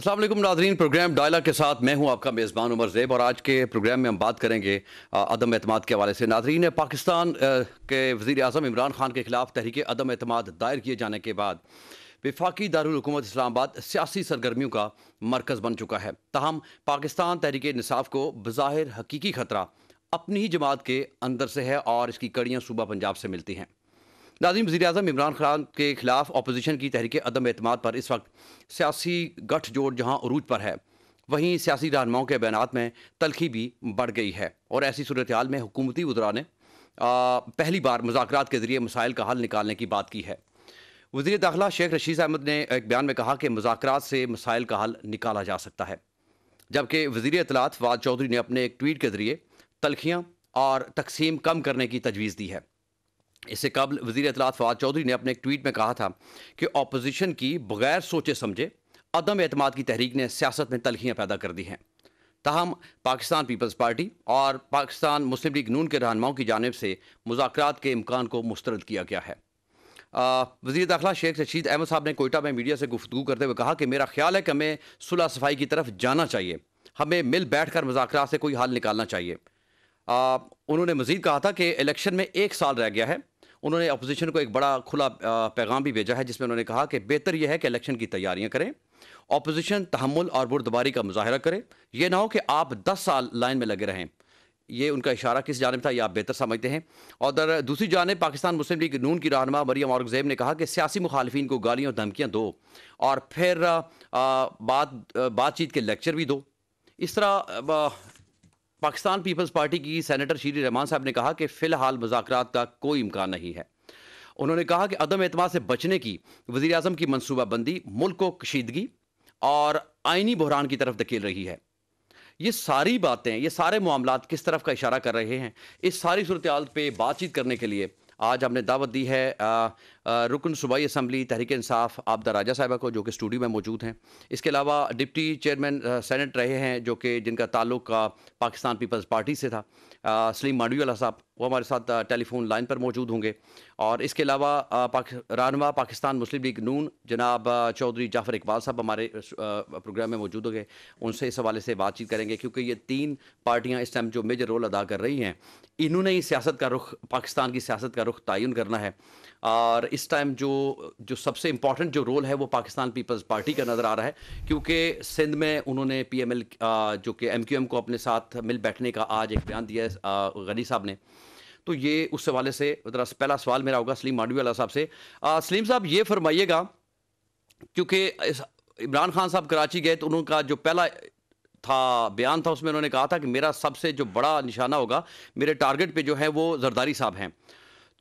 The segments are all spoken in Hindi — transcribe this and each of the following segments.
असलम नादरीन प्रोग्राम डायलॉग के साथ मैं हूं आपका मेज़बान उमर ज़ेब और आज के प्रोग्राम में हम बात करेंगे अदम अहतमाद के हवाले से नादरीन पाकिस्तान के वजीर अजम इमरान खान के ख़िलाफ़ तहरीक अदम अतमाद दायर किए जाने के बाद विफाकी दारकूमत इस्लामाबाद सियासी सरगर्मियों का मरकज़ बन चुका है ताहम पाकिस्तान तहरीक नसाफ़ को बज़ाहिर हकीकी ख़तरा अपनी ही जमात के अंदर से है और इसकी कड़ियाँ सूबा पंजाब से मिलती हैं नाजिम वजी अजम इमरान खान के खिलाफ अपोजीशन की तहरीक अदम अतमाद पर इस वक्त सियासी गठजोड़ जहाँ अरूज पर है वहीं सियासी रहनुमाओं के बयान में तलखी भी बढ़ गई है और ऐसी सूरत हाल में हुकूमती उदरा ने आ, पहली बार मुजाकर के ज़रिए मसाइल का हल निकालने की बात की है वजी दाखिला शेख रशीद अहमद ने एक बयान में कहा कि मुजाकर से मसाइल का हल निकाला जा सकता है जबकि वजी अतलात फवाद चौधरी ने अपने एक ट्वीट के ज़रिए तलखियाँ और तकसीम कम करने की तजवीज़ दी है इससे कबल वजी अतलात फवाद चौधरी ने अपने एक ट्वीट में कहा था कि अपोजिशन की बगैर सोचे समझे अदम अतमाद की तहरीक ने सियासत में तलखियाँ पैदा कर दी हैं ताहम पाकिस्तान पीपल्स पार्टी और पाकिस्तान मुस्लिम लीग नून के रहनमाओं की जानब से मुजाकर के इम्कान को मुस्रद किया गया है वजी दाखिला शेख रशीद अहमद साहब ने कोयटा में मीडिया से गुफ्तू करते हुए कहा कि मेरा ख्याल है कि हमें सुलह सफाई की तरफ जाना चाहिए हमें मिल बैठ कर मुजाकर से कोई हाल निकालना चाहिए आ, उन्होंने मजीद कहा था कि इलेक्शन में एक साल रह गया है उन्होंने अपोजिशन को एक बड़ा खुला पैगाम भी भेजा है जिसमें उन्होंने कहा कि बेहतर यह है कि इलेक्शन की तैयारियां करें अपोजिशन तहमुल और बुरदबारी का मुजाहरा करें यह ना हो कि आप दस साल लाइन में लगे रहें ये उनका इशारा किस जानब था यह आप बेहतर समझते हैं और दर दूसरी जानब पाकिस्तान मुस्लिम लीग नून की रहनमा मरियम औरंगजेब ने कहा कि सियासी मुखालफी को गालियाँ और धमकियाँ दो और फिर बात बातचीत के लेक्चर भी दो इस तरह पाकिस्तान पीपल्स पार्टी की सेनेटर शीरी रहमान साहब ने कहा कि फ़िलहाल मुजाकर का कोई इम्कान नहीं है उन्होंने कहा कि अदम एतम से बचने की वजी अजम की मनसूबाबंदी मुल्क को कशीदगी और आइनी बहरान की तरफ धकेल रही है ये सारी बातें ये सारे मामला किस तरफ का इशारा कर रहे हैं इस सारी सूरत पर बातचीत करने के लिए आज हमने दावत दी है रुकन सूबाई असम्बली तहरीक इंसाफ आपदा राजा साहबा को जो कि स्टूडियो में मौजूद हैं इसके अलावा डिप्टी चेयरमैन सेनेट रहे हैं जो कि जिनका ताल्लुक पाकिस्तान पीपल्स पार्टी से था सलीम मांडवीवाला साहब वो हमारे साथ टेलीफोन लाइन पर मौजूद होंगे और इसके अलावा रानवा पाकिस्तान मुस्लिम लीग नून जनाब चौधरी जाफर इकबाल साहब हमारे प्रोग्राम में मौजूद होंगे उनसे इस हवाले से बातचीत करेंगे क्योंकि ये तीन पार्टियाँ इस टाइम जो मेजर रोल अदा कर रही हैं इन्होंने ही सियासत का रुख पाकिस्तान की सियासत का रुख तयन करना है और इस टाइम जो जो सबसे इम्पॉर्टेंट जो रोल है वो पाकिस्तान पीपल्स पार्टी का नज़र आ रहा है क्योंकि सिंध में उन्होंने पीएमएल जो कि एमक्यूएम को अपने साथ मिल बैठने का आज एक बयान दिया है गनी साहब ने तो ये उस हवाले से मतलब पहला सवाल मेरा होगा सलीम मांडवी वाला साहब से आ, सलीम साहब ये फरमाइएगा क्योंकि इमरान खान साहब कराची गए तो उनका जो पहला था बयान था उसमें उन्होंने कहा था कि मेरा सबसे जो बड़ा निशाना होगा मेरे टारगेट पे जो है वो जरदारी साहब हैं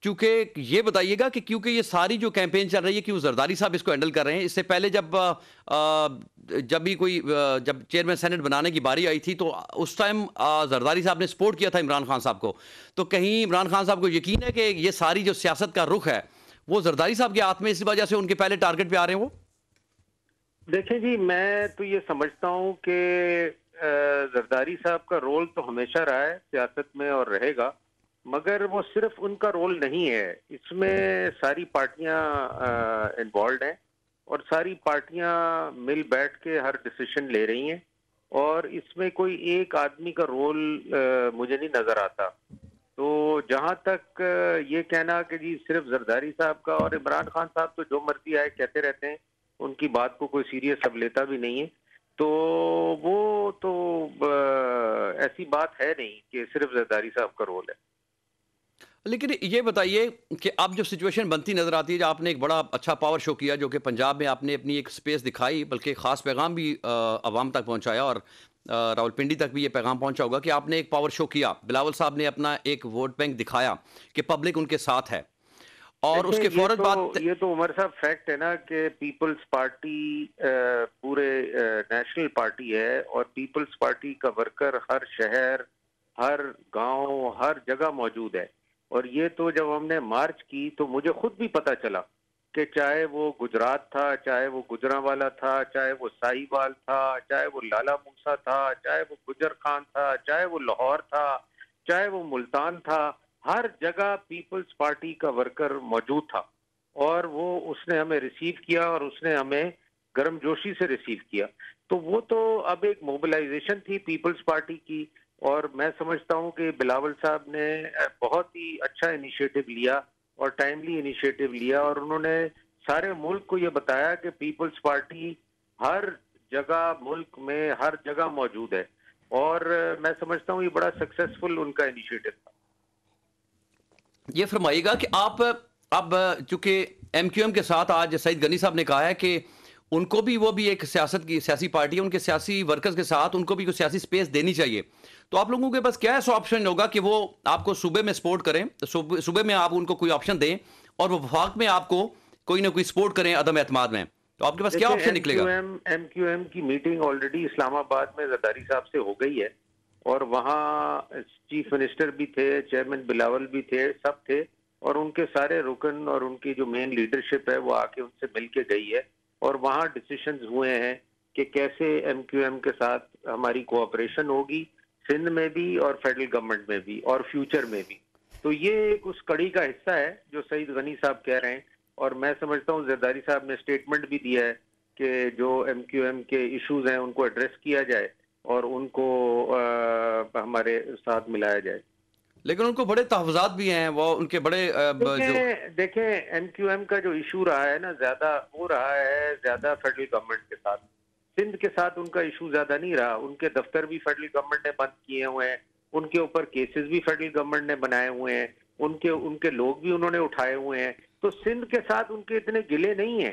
क्योंकि ये बताइएगा कि क्योंकि ये सारी जो कैंपेन चल रही है क्यों जरदारी साहब इसको हैंडल कर रहे हैं इससे पहले जब जब भी कोई जब चेयरमैन सेनेट बनाने की बारी आई थी तो उस टाइम जरदारी साहब ने सपोर्ट किया था इमरान खान साहब को तो कहीं इमरान खान साहब को यकीन है कि ये सारी जो सियासत का रुख है वो जरदारी साहब के हाथ में इस वजह से उनके पहले टारगेट पर आ रहे हैं वो देखिए जी मैं तो ये समझता हूँ कि जरदारी साहब का रोल तो हमेशा रहा है सियासत में और रहेगा मगर वो सिर्फ उनका रोल नहीं है इसमें सारी पार्टियां इन्वॉल्व हैं और सारी पार्टियां मिल बैठ के हर डिसीजन ले रही हैं और इसमें कोई एक आदमी का रोल आ, मुझे नहीं नज़र आता तो जहां तक ये कहना कि जी सिर्फ जरदारी साहब का और इमरान खान साहब तो जो मर्जी आए कहते रहते हैं उनकी बात को कोई सीरियस अब लेता भी नहीं है तो वो तो ऐसी बात है नहीं कि सिर्फ जरदारी साहब का रोल है लेकिन ये बताइए कि अब जो सिचुएशन बनती नज़र आती है आपने एक बड़ा अच्छा पावर शो किया जो कि पंजाब में आपने अपनी एक स्पेस दिखाई बल्कि ख़ास पैगाम भी आवाम तक पहुंचाया और रावलपिंडी तक भी ये पैगाम पहुंचा होगा कि आपने एक पावर शो किया बिलावल साहब ने अपना एक वोट बैंक दिखाया कि पब्लिक उनके साथ है और उसके फौरन तो, बात ये तो उमर साहब फैक्ट है ना कि पीपल्स पार्टी पूरे नेशनल पार्टी है और पीपल्स पार्टी का वर्कर हर शहर हर गांव हर जगह मौजूद है और ये तो जब हमने मार्च की तो मुझे खुद भी पता चला कि चाहे वो गुजरात था चाहे वो गुजरावाला था चाहे वो साहिवाल था चाहे वो लाला मूसा था चाहे वो गुजर खान था चाहे वो लाहौर था चाहे वो मुल्तान था हर जगह पीपल्स पार्टी का वर्कर मौजूद था और वो उसने हमें रिसीव किया और उसने हमें गर्मजोशी से रिसीव किया तो वो तो अब एक मोबिलाइजेशन थी पीपल्स पार्टी की और मैं समझता हूं कि बिलावल साहब ने बहुत ही अच्छा इनिशिएटिव लिया और टाइमली इनिशिएटिव लिया और उन्होंने सारे मुल्क को ये बताया कि पीपल्स पार्टी हर जगह मुल्क में हर जगह मौजूद है और मैं समझता हूँ ये बड़ा सक्सेसफुल उनका इनिशिएटिव था ये फरमाइएगा कि आप अब चूंकि एम क्यू एम के साथ आज सईद गनी साहब ने कहा है कि उनको भी वो भी एक सियासत की सियासी पार्टी है उनके सियासी वर्कर्स के साथ उनको भी कोई सियासी स्पेस देनी चाहिए तो आप लोगों के पास क्या ऐसा ऑप्शन होगा कि वो आपको सुबह में सपोर्ट करें सुबह में आप उनको कोई ऑप्शन दें और वफाक में आपको कोई ना कोई सपोर्ट करें अदम एतमाद में तो आपके पास क्या ऑप्शन निकलेगा एम क्यू एम की मीटिंग ऑलरेडी इस्लामाबाद में जरदारी साहब से हो गई है और वहाँ चीफ मिनिस्टर भी थे चेयरमैन बिलावल भी थे सब थे और उनके सारे रुकन और उनकी जो मेन लीडरशिप है वो आके उनसे मिल के गई है और वहाँ डिसीशन हुए हैं कि कैसे एम क्यू एम के साथ हमारी कोऑपरेशन होगी सिंध में भी और फेडरल गवर्नमेंट में भी और फ्यूचर में भी तो ये एक उस कड़ी का हिस्सा है जो सईद गनी साहब कह रहे हैं और मैं समझता हूँ जरदारी साहब ने स्टेटमेंट भी दिया है कि जो एम क्यू एम के इशूज हैं उनको एड्रेस किया जाए और उनको आ, हमारे साथ मिलाया जाए लेकिन उनको बड़े तहफात भी हैं वो उनके बड़े देखें एम क्यू एम का जो इशू रहा है ना ज्यादा वो रहा है ज्यादा फेडरल गवर्नमेंट के साथ सिंध के साथ उनका इशू ज्यादा नहीं रहा उनके दफ्तर भी फेडरल गवर्नमेंट ने बंद किए हुए हैं उनके ऊपर केसेस भी फेडरल गवर्नमेंट ने बनाए हुए हैं उनके उनके लोग भी उन्होंने उठाए हुए हैं तो सिंध के साथ उनके इतने गिले नहीं है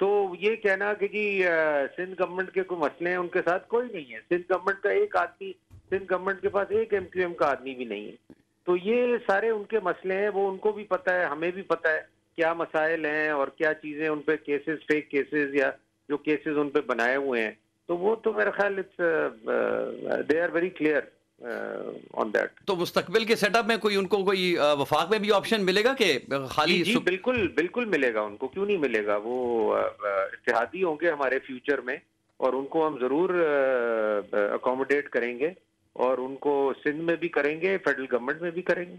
तो ये कहना कि जी सिंध गवर्नमेंट के कोई मसले हैं उनके साथ कोई नहीं है सिंध गवर्नमेंट का एक आदमी सिंध गवर्नमेंट के पास एक एम का आदमी भी नहीं है तो ये सारे उनके मसले हैं वो उनको भी पता है हमें भी पता है क्या मसाइल हैं और क्या चीज़ें उनपे केसेस फेक केसेस या जो केसेस उन पे बनाए हुए हैं तो वो तो मेरा ख्याल it's they are very clear on that तो मुस्तकबिल के सेटअप में कोई उनको कोई uh, वफाक में भी ऑप्शन मिलेगा कि uh, खाली जी, जी सुप... बिल्कुल बिल्कुल मिलेगा उनको क्यों नहीं मिलेगा वो uh, इतिहादी होंगे हमारे फ्यूचर में और उनको हम ज़रूर अकोमोडेट करेंगे और उनको सिंध में भी करेंगे फेडरल गवर्नमेंट में भी करेंगे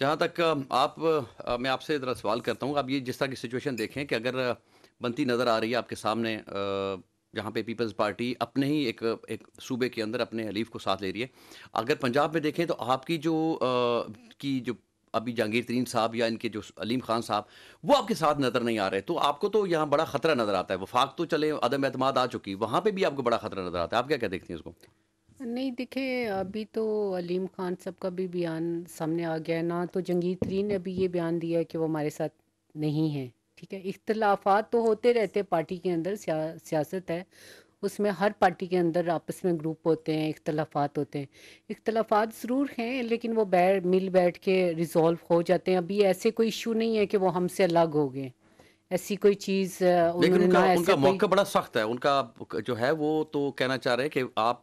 जहाँ तक आप मैं आपसे ज़रा सवाल करता हूँ आप ये जिस तरह की सिचुएशन देखें कि अगर बनती नज़र आ रही है आपके सामने जहाँ पे पीपल्स पार्टी अपने ही एक एक सूबे के अंदर अपने हलीफ को साथ ले रही है अगर पंजाब में देखें तो आपकी जो आ, की जो अभी जहांगीर तरीन साहब या इनके जो अलीम खान साहब वो आपके साथ नज़र नहीं आ रहे तो आपको तो यहाँ बड़ा ख़तरा नज़र आता है वफाक तो चले अदम अतमाद आ चुकी वहाँ पर भी आपको बड़ा ख़तरा नज़र आता है आप क्या क्या देखती हैं उसको नहीं देखे अभी तो अलीम खान साहब का भी बयान सामने आ गया ना तो जंगीर तरीन ने अभी ये बयान दिया कि वो हमारे साथ नहीं है ठीक है इख्तलाफात तो होते रहते हैं पार्टी के अंदर सिया, सियासत है उसमें हर पार्टी के अंदर आपस में ग्रुप होते हैं इख्तलाफात होते हैं इख्तलाफात ज़रूर हैं लेकिन वो बैठ मिल बैठ के रिजॉल्व हो जाते हैं अभी ऐसे कोई इशू नहीं है कि वो हमसे अलग हो गए ऐसी कोई चीज़ लेकिन उनका, उनका मौका बड़ा सख्त है उनका जो है वो तो कहना चाह रहे हैं कि आप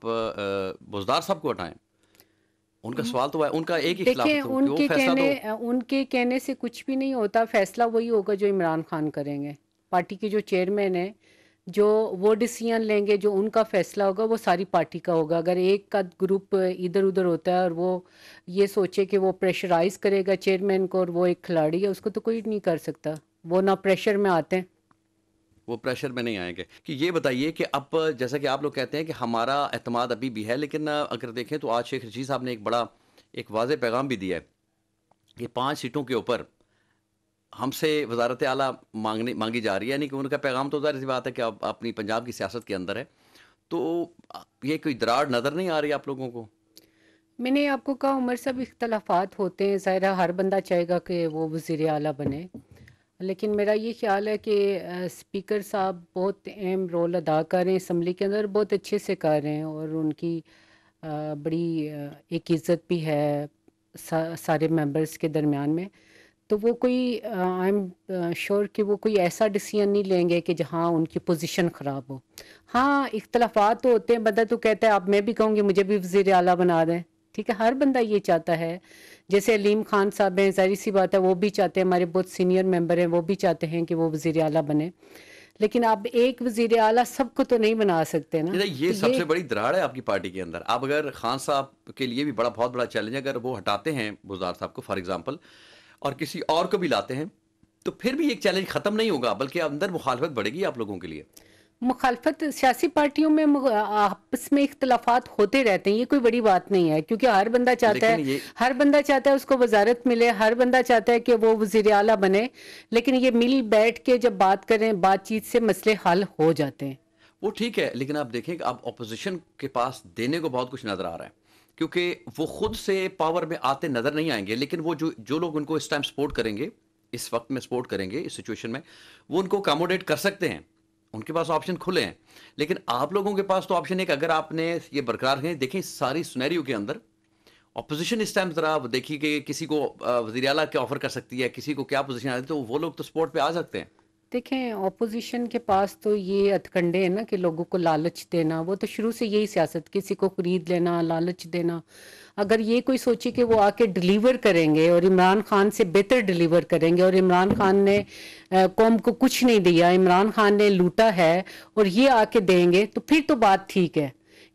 बुजदार साहब को हटाएं उनका हम्म। सवाल तो है उनका एक ही देखिए उनके तो कहने उनके कहने से कुछ भी नहीं होता फैसला वही होगा जो इमरान खान करेंगे पार्टी के जो चेयरमैन है जो वो डिसीजन लेंगे जो उनका फैसला होगा वो सारी पार्टी का होगा अगर एक का ग्रुप इधर उधर होता है और वो ये सोचे कि वो प्रेशराइज करेगा चेयरमैन को और वो एक खिलाड़ी है उसको तो कोई नहीं कर सकता वो ना प्रेशर में आते हैं वो प्रेशर में नहीं आएंगे कि ये बताइए कि अब जैसा कि आप लोग कहते हैं कि हमारा अहतमाद अभी भी है लेकिन अगर देखें तो आज शेख रशीद साहब ने एक बड़ा एक वाज पैगाम भी दिया है कि पाँच सीटों के ऊपर हमसे वजारत आला मांगने मांगी जा रही है यानी कि उनका पैगाम तो जाहिर सी बात है कि आप अपनी पंजाब की सियासत के अंदर है तो ये कोई दराड़ नज़र नहीं आ रही आप लोगों को मैंने आपको कहा उम्र सब इख्तलाफात होते हैं ज़ाहिर हर बंदा चाहेगा कि वो वज़ी अला बने लेकिन मेरा ये ख्याल है कि स्पीकर साहब बहुत अहम रोल अदा कर रहे हैं इसम्बली के अंदर बहुत अच्छे से कर रहे हैं और उनकी बड़ी एक इज़्ज़त भी है सा, सारे मेंबर्स के दरमियान में तो वो कोई आई एम श्योर कि वो कोई ऐसा डिसीजन नहीं लेंगे कि जहाँ उनकी पोजीशन ख़राब हो हाँ इख्तलाफात तो होते हैं बंदा तो कहता है आप मैं भी कहूँगी मुझे भी वज़ी अला बना दें ठीक है हर बंदा ये चाहता है जैसे अलीम खान साहब हैं जाहिर सी बात है वो भी चाहते हैं हमारे बहुत सीनियर मेंबर हैं वो भी चाहते हैं कि वो वजीर अला बने लेकिन आप एक वजीर अला सबको तो नहीं बना सकते ना ये तो सबसे ये... बड़ी दराड़ है आपकी पार्टी के अंदर आप अगर खान साहब के लिए भी बड़ा बहुत बड़ा चैलेंज है अगर वो हटाते हैं बुजार साहब को फॉर एग्जाम्पल और किसी और को भी लाते हैं तो फिर भी एक चैलेंज खत्म नहीं होगा बल्कि अंदर मुखालफत बढ़ेगी आप लोगों के लिए मुखालफत सियासी पार्टियों में आपस में इख्तलाफात होते रहते हैं ये कोई बड़ी बात नहीं है क्योंकि हर बंदा चाहता है हर बंदा चाहता है उसको वजारत मिले हर बंदा चाहता है कि वो वजीर अला बने लेकिन ये मिल बैठ के जब बात करें बातचीत से मसले हल हो जाते हैं वो ठीक है लेकिन आप देखें कि आप अपोजिशन के पास देने को बहुत कुछ नजर आ रहा है क्योंकि वो खुद से पावर में आते नजर नहीं आएंगे लेकिन वो जो जो लोग उनको इस टाइम सपोर्ट करेंगे इस वक्त में सपोर्ट करेंगे इस सिचुएशन में वो उनको अकोमोडेट कर सकते हैं उनके पास ऑप्शन खुले हैं लेकिन आप लोगों के पास तो ऑप्शन एक अगर आपने ये बरकरार रखें देखें सारी सुनहरियों के अंदर अपोजिशन इस टाइम जरा देखिए कि किसी को वजीर अला क्या ऑफर कर सकती है किसी को क्या पोजिशन आ रही है तो वो लोग तो स्पोर्ट पर आ सकते हैं देखें ऑपोजिशन के पास तो ये अतकंडे हैं ना कि लोगों को लालच देना वो तो शुरू से यही सियासत किसी को खरीद लेना लालच देना अगर ये कोई सोचे कि वो आके डिलीवर करेंगे और इमरान खान से बेहतर डिलीवर करेंगे और इमरान खान ने कौम को कुछ नहीं दिया इमरान खान ने लूटा है और ये आके देंगे तो फिर तो बात ठीक है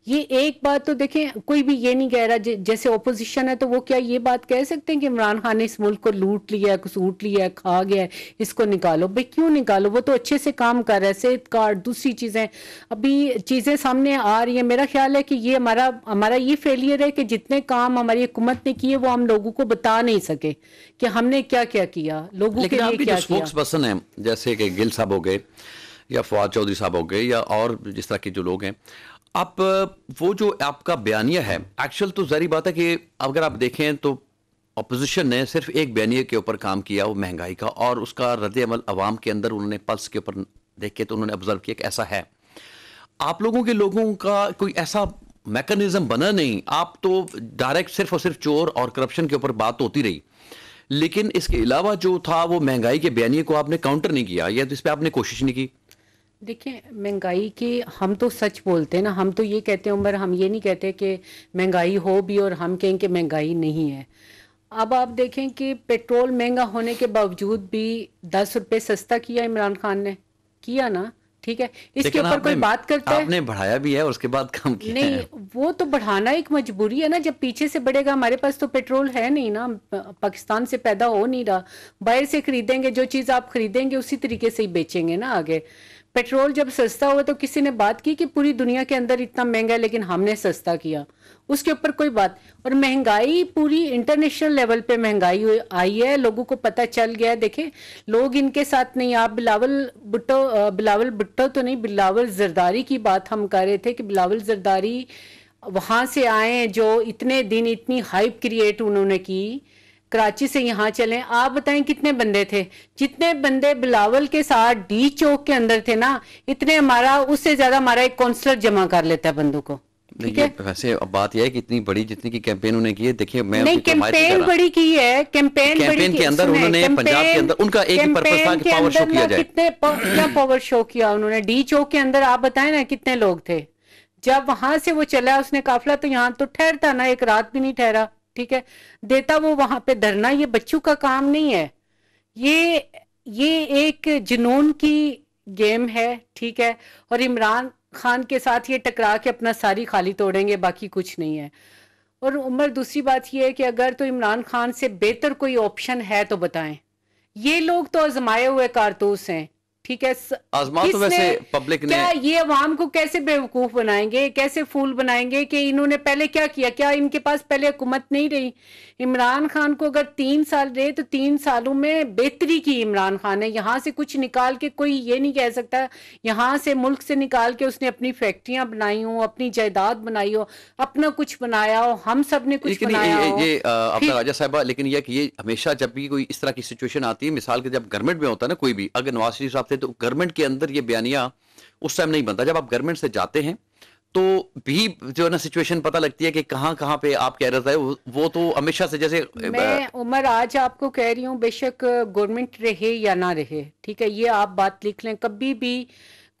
ये एक बात तो देखें कोई भी ये नहीं कह रहा जैसे ओपोजिशन है तो वो क्या ये बात कह सकते हैं कि इमरान खान ने इस मुल्क को लूट लिया है सूट लिया है खा गया है इसको निकालो भाई क्यों निकालो वो तो अच्छे से काम कर रहा है सेहत कार्ड दूसरी चीज़ें अभी चीज़ें सामने आ रही है मेरा ख्याल है कि ये हमारा हमारा ये फेलियर है कि जितने काम हमारी हुकूमत ने किए वो हम लोगों को बता नहीं सके कि हमने क्या क्या किया लोगों के लिए क्या पर्सन है जैसे कि गिल साहब हो गए या फवाद चौधरी साहब हो गए या और जिस तरह के जो लोग हैं आप वो जो आपका बयानिया है एक्चुअल तो जारी बात है कि अगर आप देखें तो अपोजिशन ने सिर्फ एक बयानिए के ऊपर काम किया वो महंगाई का और उसका रद्द अमल अवाम के अंदर उन्होंने पल्स के ऊपर देख के तो उन्होंने ऑब्जर्व किया कि ऐसा है आप लोगों के लोगों का कोई ऐसा मैकेनिज्म बना नहीं आप तो डायरेक्ट सिर्फ और सिर्फ चोर और करप्शन के ऊपर बात होती रही लेकिन इसके अलावा जो था वो महंगाई के बयानिए को आपने काउंटर नहीं किया या तो इस पर आपने कोशिश नहीं की देखिए महंगाई की हम तो सच बोलते हैं ना हम तो ये कहते हैं उम्र हम ये नहीं कहते कि महंगाई हो भी और हम कहें कि महंगाई नहीं है अब आप देखें कि पेट्रोल महंगा होने के बावजूद भी दस रुपये सस्ता किया इमरान खान ने किया ना ठीक है इसके ऊपर कोई बात करता आपने है आपने बढ़ाया भी है उसके बाद कम किया नहीं है। वो तो बढ़ाना एक मजबूरी है ना जब पीछे से बढ़ेगा हमारे पास तो पेट्रोल है नहीं ना पाकिस्तान से पैदा हो नहीं रहा बाहर से खरीदेंगे जो चीज़ आप खरीदेंगे उसी तरीके से ही बेचेंगे ना आगे पेट्रोल जब सस्ता हुआ तो किसी ने बात की कि पूरी दुनिया के अंदर इतना महंगा है लेकिन हमने सस्ता किया उसके ऊपर कोई बात और महंगाई पूरी इंटरनेशनल लेवल पे महंगाई आई है लोगों को पता चल गया है देखे लोग इनके साथ नहीं आप बिलावल भुट्टो बिलावल भुट्टो तो नहीं बिलावल जरदारी की बात हम कर रहे थे कि बिलावल जरदारी वहाँ से आए जो इतने दिन इतनी हाइप क्रिएट उन्होंने की कराची से यहाँ चले आप बताएं कितने बंदे थे जितने बंदे बिलावल के साथ डी चौक के अंदर थे ना इतने हमारा उससे ज्यादा हमारा एक काउंसलर जमा कर लेता है बंदों को देखिए वैसे अब बात यह है कि इतनी बड़ी जितनी की कैंपेन उन्होंने की है देखिए मैं नहीं तो कैंपेन बड़ी की है कैंपेन बड़ी के अंदर उन्होंने पंजाब के अंदर उनका एक पर्पस था कि पावर शो किया जाए कितने क्या पावर शो किया उन्होंने डी चौक के अंदर आप बताएं ना कितने लोग थे जब वहां से वो चला उसने काफिला तो यहाँ तो ठहरता ना एक रात भी नहीं ठहरा ठीक है देता वो वहां पे धरना ये बच्चों का काम नहीं है ये ये एक जुनून की गेम है ठीक है और इमरान खान के साथ ये टकरा के अपना सारी खाली तोड़ेंगे बाकी कुछ नहीं है और उमर दूसरी बात यह है कि अगर तो इमरान खान से बेहतर कोई ऑप्शन है तो बताएं ये लोग तो आजमाए हुए कारतूस हैं ठीक है आजमा तो वैसे पब्लिक ने क्या ये अवाम को कैसे बेवकूफ बनाएंगे कैसे फूल बनाएंगे कि इन्होंने पहले क्या किया क्या इनके पास पहले हुकूमत नहीं रही इमरान खान को अगर तीन साल रहे तो तीन सालों में बेहतरी की इमरान खान ने यहाँ से कुछ निकाल के कोई ये नहीं कह सकता यहाँ से मुल्क से निकाल के उसने अपनी फैक्ट्रियां बनाई हो अपनी जायदाद बनाई हो अपना कुछ बनाया हो हम सब ने कुछ बनाया राजा साहबा लेकिन यह हमेशा जब भी कोई इस तरह की सिचुएशन आती है मिसाल के जब गवर्नमेंट में होता है ना कोई भी अगर नवाज शरीफ साहब थे तो गवर्नमेंट के अंदर ये बयानिया उस टाइम नहीं बनता जब आप गवर्नमेंट से जाते हैं तो भी जो है ना सिचुएशन पता लगती है कि कहाँ कहाँ पे आप कह रहे थे वो तो हमेशा से जैसे मैं उमर आज आपको कह रही हूँ बेशक गवर्नमेंट रहे या ना रहे ठीक है ये आप बात लिख लें कभी भी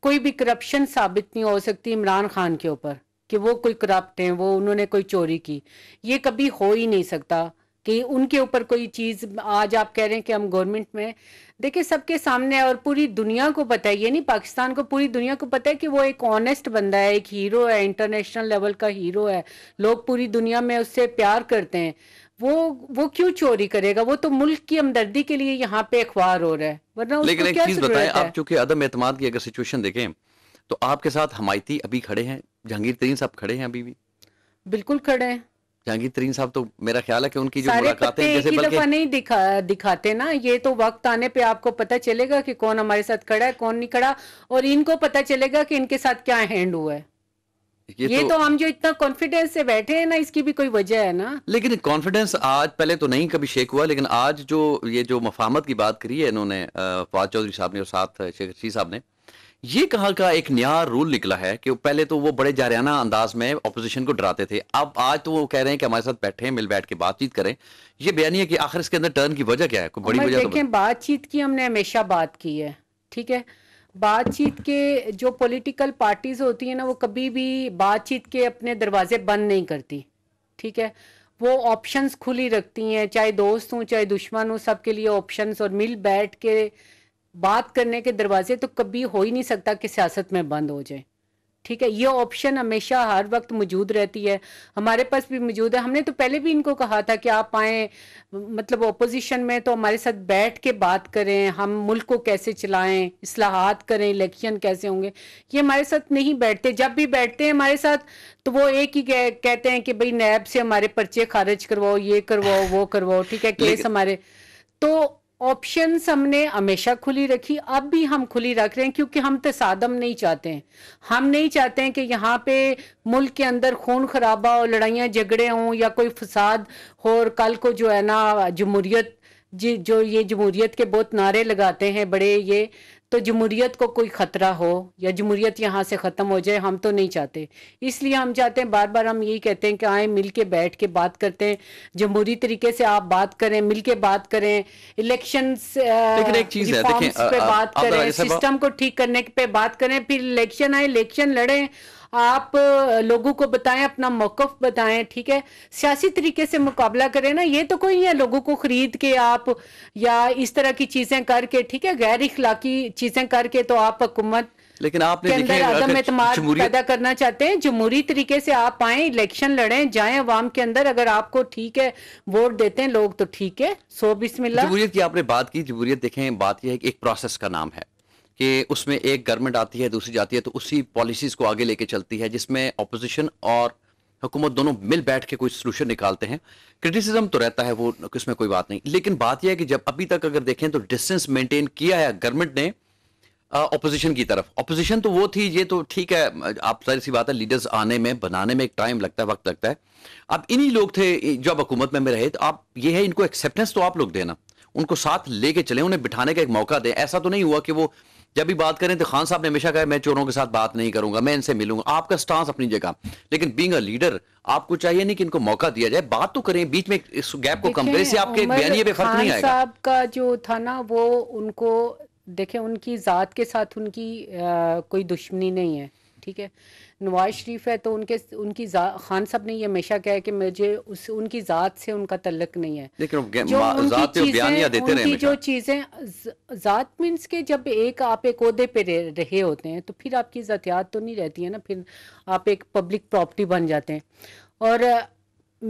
कोई भी करप्शन साबित नहीं हो सकती इमरान खान के ऊपर कि वो कोई करप्ट हैं वो उन्होंने कोई चोरी की ये कभी हो ही नहीं सकता कि उनके ऊपर कोई चीज़ आज आप कह रहे हैं कि हम गवर्नमेंट में देखिए सबके सामने और पूरी दुनिया को पता है ये नहीं पाकिस्तान को पूरी दुनिया को पता है कि वो एक ऑनेस्ट बंदा है एक हीरो है इंटरनेशनल लेवल का हीरो है लोग पूरी दुनिया में उससे प्यार करते हैं वो वो क्यों चोरी करेगा वो तो मुल्क की हमदर्दी के लिए यहाँ पे अखबार हो रहा है वरना लेकिन एक चीज बताएं आप चूंकि अदम एतम की अगर सिचुएशन देखें तो आपके साथ हमायती अभी खड़े हैं जहांगीर तरीन साहब खड़े हैं अभी भी बिल्कुल खड़े हैं जहांगीर तरीन साहब तो मेरा ख्याल है कि उनकी जो मुलाकातें जैसे बल्कि नहीं दिखा दिखाते ना ये तो वक्त आने पे आपको पता चलेगा कि कौन हमारे साथ खड़ा है कौन नहीं खड़ा और इनको पता चलेगा कि इनके साथ क्या हैंड हुआ है ये, ये तो, तो हम जो इतना कॉन्फिडेंस से बैठे हैं ना इसकी भी कोई वजह है ना लेकिन कॉन्फिडेंस आज पहले तो नहीं कभी शेक हुआ लेकिन आज जो ये जो मफामत की बात करी है इन्होंने फवाद चौधरी साहब ने और साथ शेख साहब ने ये कहा का एक नया रूल निकला है कि पहले तो वो बड़े जारियाना अंदाज में अपोजिशन को डराते थे अब आज तो वो कह रहे हैं कि हमारे साथ बैठे मिल बैठ के बातचीत करें ये बयानी है कि आखिर इसके अंदर टर्न की वजह क्या है कोई बड़ी वजह तो बातचीत की हमने हमेशा बात की है ठीक है बातचीत के जो पॉलिटिकल पार्टीज होती है ना वो कभी भी बातचीत के अपने दरवाजे बंद नहीं करती ठीक है वो ऑप्शंस खुली रखती हैं चाहे दोस्त हों चाहे दुश्मन हों सबके लिए ऑप्शंस और मिल बैठ के बात करने के दरवाजे तो कभी हो ही नहीं सकता कि सियासत में बंद हो जाए ठीक है ये ऑप्शन हमेशा हर वक्त मौजूद रहती है हमारे पास भी मौजूद है हमने तो पहले भी इनको कहा था कि आप आए मतलब ओपोजिशन में तो हमारे साथ बैठ के बात करें हम मुल्क को कैसे चलाएं असलाहत करें इलेक्शन कैसे होंगे ये हमारे साथ नहीं बैठते जब भी बैठते हैं हमारे साथ तो वो एक ही कह, कहते हैं कि भाई नैब से हमारे पर्चे खारिज करवाओ ये करवाओ वो करवाओ ठीक है केस हमारे तो ऑप्शन हमने हमेशा खुली रखी अब भी हम खुली रख रहे हैं क्योंकि हम तसादम तो नहीं चाहते हैं हम नहीं चाहते हैं कि यहाँ पे मुल्क के अंदर खून खराबा और लड़ाइयाँ झगड़े हों या कोई फसाद हो और कल को जो है ना जी जो ये जमूरीत के बहुत नारे लगाते हैं बड़े ये तो जमहूरीत को कोई ख़तरा हो या जमहूरीत यहाँ से ख़त्म हो जाए हम तो नहीं चाहते इसलिए हम चाहते हैं बार बार हम यही कहते हैं कि आए मिल के बैठ के बात करते हैं जमहूरी तरीके से आप बात करें मिल के बात करें इलेक्शन पे बात करें सिस्टम को ठीक करने पे बात करें फिर इलेक्शन आए इलेक्शन लड़ें आप लोगों को बताएं अपना मौकफ बताएं ठीक है सियासी तरीके से मुकाबला करें ना ये तो कोई है लोगों को खरीद के आप या इस तरह की चीजें करके ठीक है गैर इखलाकी चीजें करके तो आप हुकूमत लेकिन आपने देखे अदम पैदा करना चाहते हैं जमहूरी तरीके से आप आए इलेक्शन लड़े जाए अवाम के अंदर अगर आपको ठीक है वोट देते हैं लोग तो ठीक है सो बिस्मिल्लाह जमहूरियत की आपने बात की जमहूरियत देखें बात यह है कि एक प्रोसेस का नाम है कि उसमें एक गवर्नमेंट आती है दूसरी जाती है तो उसी पॉलिसीज़ को आगे लेके चलती है जिसमें अपोजिशन और हुकूमत दोनों मिल बैठ के कोई सोल्यूशन निकालते हैं क्रिटिसिज्म तो रहता है वो उसमें कोई बात नहीं लेकिन बात यह है कि जब अभी तक अगर देखें तो डिस्टेंस मेंटेन किया है गवर्नमेंट ने अपोजिशन की तरफ अपोजिशन तो वो थी ये तो ठीक है आप सारी सी बात है लीडर्स आने में बनाने में एक टाइम लगता है वक्त लगता है अब इन्हीं लोग थे जो अब हुकूमत में, में रहे तो आप ये है इनको एक्सेप्टेंस तो आप लोग देना उनको साथ लेके चले उन्हें बिठाने का एक मौका दें ऐसा तो नहीं हुआ कि वो जब भी बात करें तो खान साहब ने हमेशा कहा मैं चोरों के साथ बात नहीं करूंगा मैं इनसे मिलूंगा आपका स्टांस अपनी जगह लेकिन बींग अ लीडर आपको चाहिए नहीं कि इनको मौका दिया जाए बात तो करें बीच में इस गैप को कम करें आपके बयानिए पे फर्क नहीं आएगा साहब का जो था ना वो उनको देखें उनकी ज़ात के साथ उनकी आ, कोई दुश्मनी नहीं है ठीक है नवाज शरीफ है तो उनके उनकी खान साहब ने ये हमेशा कहा है कि मुझे उस उनकी ज़ात से उनका तल्लक नहीं है लेकिन जो उनकी चीज़ें जो चीज़ें ज़ात मीन्स के जब एक आप एक अहदे पे रहे होते हैं तो फिर आपकी जतियात तो नहीं रहती है ना फिर आप एक पब्लिक प्रॉपर्टी बन जाते हैं और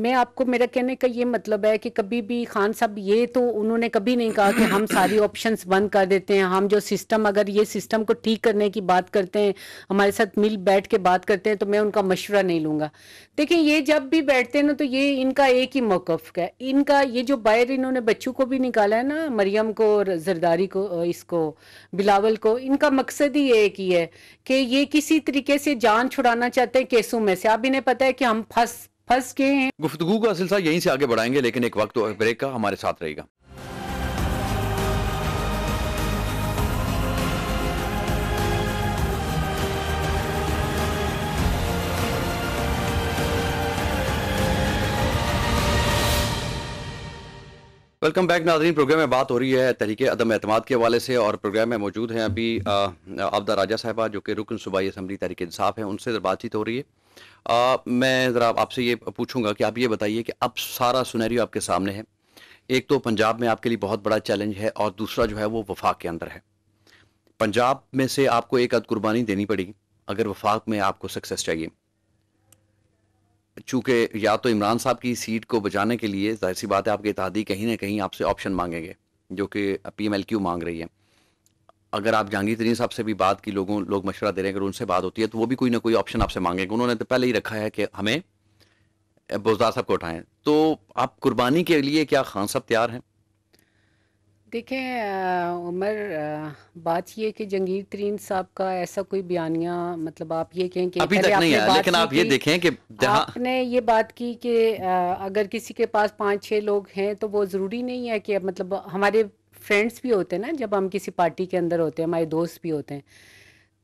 मैं आपको मेरा कहने का ये मतलब है कि कभी भी खान साहब ये तो उन्होंने कभी नहीं कहा कि हम सारी ऑप्शंस बंद कर देते हैं हम जो सिस्टम अगर ये सिस्टम को ठीक करने की बात करते हैं हमारे साथ मिल बैठ के बात करते हैं तो मैं उनका मशवरा नहीं लूंगा देखिए ये जब भी बैठते हैं ना तो ये इनका एक ही मौकफ है इनका ये जो बायर इन्होंने बच्चों को भी निकाला है ना मरियम को और जरदारी को इसको बिलावल को इनका मकसद ही एक ही है कि ये किसी तरीके से जान छुड़ाना चाहते हैं केसों में से अब इन्हें पता है कि हम फंस फंस गए हैं का सिलसिला यहीं से आगे बढ़ाएंगे लेकिन एक वक्त ब्रेक का हमारे साथ रहेगा वेलकम बैक नाजरीन प्रोग्राम में बात हो रही है तरीके अदम अतमाद के हवाले से और प्रोग्राम में मौजूद हैं अभी आपदा राजा साहबा जो कि रुकन सूबाई असम्बली तरीके इंसाफ है उनसे बातचीत हो रही है आ, मैं ज़रा आपसे ये पूछूंगा कि आप ये बताइए कि अब सारा सुनहरियो आपके सामने है एक तो पंजाब में आपके लिए बहुत बड़ा चैलेंज है और दूसरा जो है वो वफाक के अंदर है पंजाब में से आपको एक अद कुर्बानी देनी पड़ेगी अगर वफाक में आपको सक्सेस चाहिए चूँकि या तो इमरान साहब की सीट को बचाने के लिए जाहिर सी बात है आपके इतिहादी कहीं ना कहीं आपसे ऑप्शन मांगेंगे जो कि पी एम एल क्यू मांग रही है अगर आप जहांगीर तरीन साहब से भी बात की लोगों लोग मशवरा दे रहे हैं अगर उनसे बात होती है तो वो भी कोई ना कोई ऑप्शन आपसे मांगेंगे उन्होंने तो पहले ही रखा है कि हमें बोजदार साहब को उठाएं तो आप कुर्बानी के लिए क्या खान साहब तैयार हैं देखें उमर बात ये कि जंगीर तरीन साहब का ऐसा कोई बयानिया मतलब आप ये कहें कि अभी तक नहीं है लेकिन आप ये देखें कि आपने ये बात की कि अगर किसी के पास पांच छह लोग हैं तो वो ज़रूरी नहीं है कि मतलब हमारे फ्रेंड्स भी होते हैं ना जब हम किसी पार्टी के अंदर होते हैं हमारे दोस्त भी होते हैं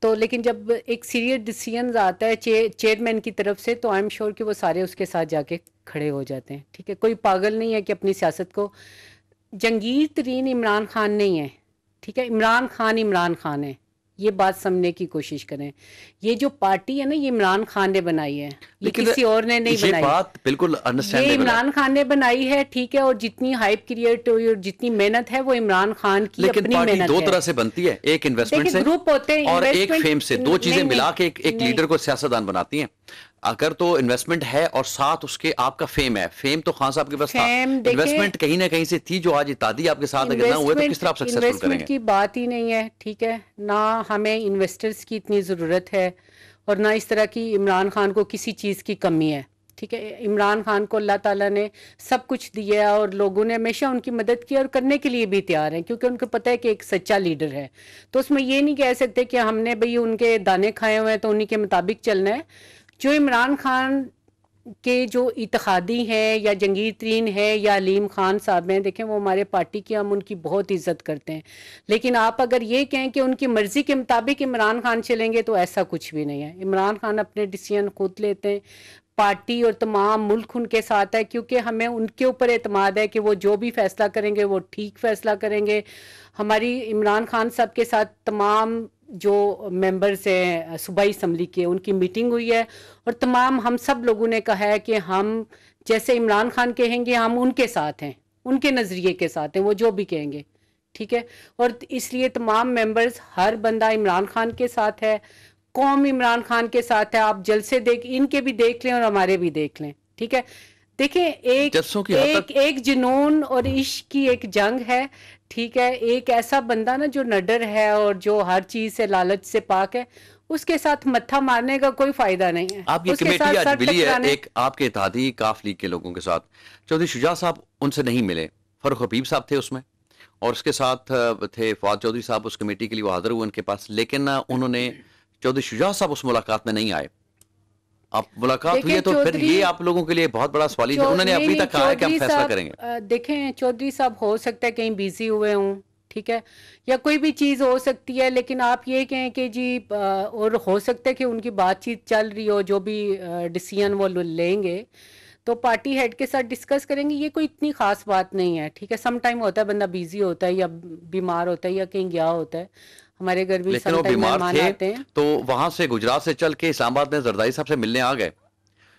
तो लेकिन जब एक सीरियस डिसीजन आता है चे, चेयरमैन की तरफ से तो आई एम श्योर कि वो सारे उसके साथ जाके खड़े हो जाते हैं ठीक है कोई पागल नहीं है कि अपनी सियासत को जंगीर तरीन इमरान खान नहीं है ठीक है इमरान खान इमरान खान है ये बात समझने की कोशिश करें ये जो पार्टी है ना ये इमरान खान ने बनाई है ये किसी और ने नहीं बनाई बात बिल्कुल ये इमरान खान ने बनाई है ठीक है और जितनी हाइप क्रिएट हुई और जितनी मेहनत है वो इमरान खान की लेकिन अपनी मेहनत दो तरह से बनती है एक इन्वेस्टमेंट से ग्रुप होते हैं और एक फेम से दो चीजें मिला के एक लीडर को सियासतदान बनाती है अगर तो इन्वेस्टमेंट है और साथ उसके आपका फेम है फेम तो खान साहब के पास इन्वेस्टमेंट कहीं ना कहीं से थी जो आज इतादी आपके साथ अगर ना हुए तो किस तरह आप सक्सेसफुल करेंगे की बात ही नहीं है ठीक है ना हमें इन्वेस्टर्स की इतनी ज़रूरत है और ना इस तरह की इमरान खान को किसी चीज़ की कमी है ठीक है इमरान खान को अल्लाह ताला ने सब कुछ दिया है और लोगों ने हमेशा उनकी मदद की और करने के लिए भी तैयार हैं क्योंकि उनको पता है कि एक सच्चा लीडर है तो उसमें ये नहीं कह सकते कि हमने भाई उनके दाने खाए हुए हैं तो उन्हीं के मुताबिक चलना है जो इमरान खान के जो इतहादी हैं या जंगीर तरीन है या अलीम खान साहब हैं देखें वो हमारे पार्टी की हम उनकी बहुत इज्जत करते हैं लेकिन आप अगर ये कहें कि उनकी मर्ज़ी के मुताबिक इमरान खान चलेंगे तो ऐसा कुछ भी नहीं है इमरान खान अपने डिसीजन खुद लेते हैं पार्टी और तमाम मुल्क उनके साथ है क्योंकि हमें उनके ऊपर अतमाद है कि वो जो भी फैसला करेंगे वो ठीक फैसला करेंगे हमारी इमरान खान साहब के साथ तमाम जो मेंबर्स हैं सूबाई इसम्बली के उनकी मीटिंग हुई है और तमाम हम सब लोगों ने कहा है कि हम जैसे इमरान खान कहेंगे हम उनके साथ हैं उनके नज़रिए के साथ हैं वो जो भी कहेंगे ठीक है और इसलिए तमाम मेंबर्स हर बंदा इमरान खान के साथ है कौम इमरान खान के साथ है आप जलसे देख इनके भी देख लें और हमारे भी देख लें ठीक है देखिए एक एक, एक जुनून और इश्क की एक जंग है ठीक है एक ऐसा बंदा ना जो नडर है और जो हर चीज से लालच से पाक है उसके साथ मत्था मारने का कोई फायदा नहीं है आप ये कमेटी आज मिली है एक आपके इतिहादी काफ लीग के लोगों के साथ चौधरी शुजा साहब उनसे नहीं मिले फरुख हबीब साहब थे उसमें और उसके साथ थे फवाद चौधरी साहब उस कमेटी के लिए वो हाजिर हुए उनके पास लेकिन उन्होंने चौधरी शुजा साहब उस मुलाकात में नहीं आए अब मुलाकात हुई है तो फिर ये आप लोगों के लिए बहुत बड़ा सवाल है उन्होंने अभी तक कहा है कि हम फैसला करेंगे देखें चौधरी साहब हो सकता है कहीं बिजी हुए हों ठीक है या कोई भी चीज़ हो सकती है लेकिन आप ये कहें कि जी और हो सकता है कि उनकी बातचीत चल रही हो जो भी डिसीजन वो लेंगे तो पार्टी हेड के साथ डिस्कस करेंगे ये कोई इतनी खास बात नहीं है ठीक है सम टाइम होता है बंदा बिजी होता है या बीमार होता है या कहीं गया होता है हमारे घर भी लेकिन वो बीमार थे तो वहां से गुजरात से चल के इस्लामाबाद में जरदारी साहब से मिलने आ गए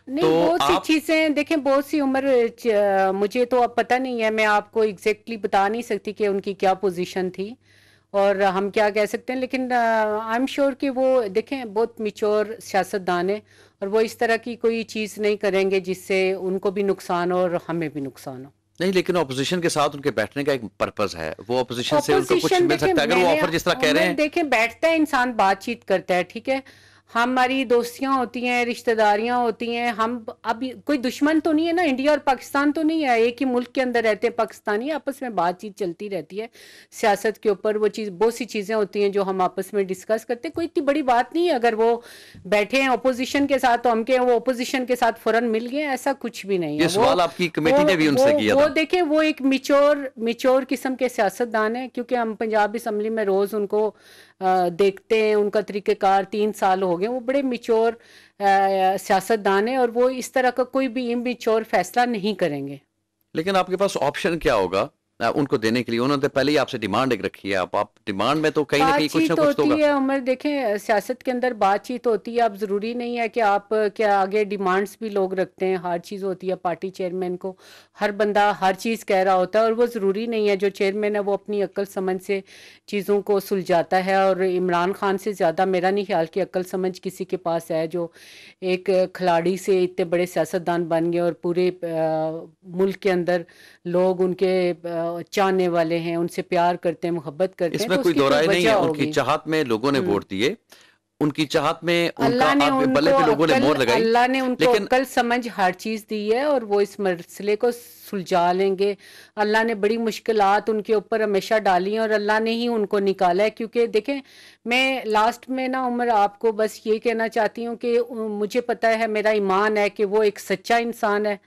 नहीं तो बहुत आप... सी चीजें देखें बहुत सी उम्र मुझे तो अब पता नहीं है मैं आपको एग्जैक्टली बता नहीं सकती कि उनकी क्या पोजीशन थी और हम क्या कह सकते हैं लेकिन आई एम श्योर कि वो देखें बहुत मिच्योर सियासतदान है और वो इस तरह की कोई चीज़ नहीं करेंगे जिससे उनको भी नुकसान हो और हमें भी नुकसान हो नहीं लेकिन ऑपोजिशन के साथ उनके बैठने का एक पर्पज है वो ऑपोजिशन से उनको कुछ मिल सकता है अगर वो ऑफर जिस तरह कह रहे हैं देखें बैठता है इंसान बातचीत करता है ठीक है हमारी दोस्तियाँ होती हैं रिश्तेदारियाँ होती हैं हम अब कोई दुश्मन तो नहीं है ना इंडिया और पाकिस्तान तो नहीं है एक ही मुल्क के अंदर रहते हैं पाकिस्तानी आपस में बातचीत चलती रहती है सियासत के ऊपर वो चीज़ बहुत सी चीज़ें होती हैं जो हम आपस में डिस्कस करते हैं कोई इतनी बड़ी बात नहीं है अगर वो बैठे हैं अपोजिशन के साथ तो हम के वो अपोजिशन के साथ फौरन मिल गए ऐसा कुछ भी नहीं है वो देखें वो एक मिचोर मिचोर किस्म के सियासतदान हैं क्योंकि हम पंजाब असम्बली में रोज़ उनको देखते हैं उनका तरीक़ेकार तीन साल हो लोग हैं वो बड़े मिच्योर सियासतदान हैं और वो इस तरह का कोई भी इमिच्योर फैसला नहीं करेंगे लेकिन आपके पास ऑप्शन क्या होगा उनको देने के लिए उन्होंने तो पहले ही आपसे डिमांड एक रखी है आप आप डिमांड में तो कहीं ना कहीं कुछ ना कुछ तो होती है उमर देखें सियासत के अंदर बातचीत होती है अब ज़रूरी नहीं है कि आप क्या आगे डिमांड्स भी लोग रखते हैं हर चीज़ होती है पार्टी चेयरमैन को हर बंदा हर चीज़ कह रहा होता है और वो ज़रूरी नहीं है जो चेयरमैन है वो अपनी अक्ल समझ से चीज़ों को सुलझाता है और इमरान खान से ज़्यादा मेरा नहीं ख्याल कि अक्ल समझ किसी के पास है जो एक खिलाड़ी से इतने बड़े सियासतदान बन गए और पूरे मुल्क के अंदर लोग उनके चाहने वाले हैं उनसे प्यार करते हैं मोहब्बत करते हैं इसमें तो कोई दोराय नहीं है उनकी चाहत में लोगों ने हम्म। वोट दिए उनकी चाहत में अल्लाह ने उनको लोगों ने मोर लगाई अल्लाह ने उनको लेकिन कल समझ हर चीज दी है और वो इस मसले को सुलझा लेंगे अल्लाह ने बड़ी मुश्किल उनके ऊपर हमेशा डाली और अल्लाह ने ही उनको निकाला है क्योंकि देखें मैं लास्ट में ना उम्र आपको बस ये कहना चाहती हूँ कि मुझे पता है मेरा ईमान है कि वो एक सच्चा इंसान है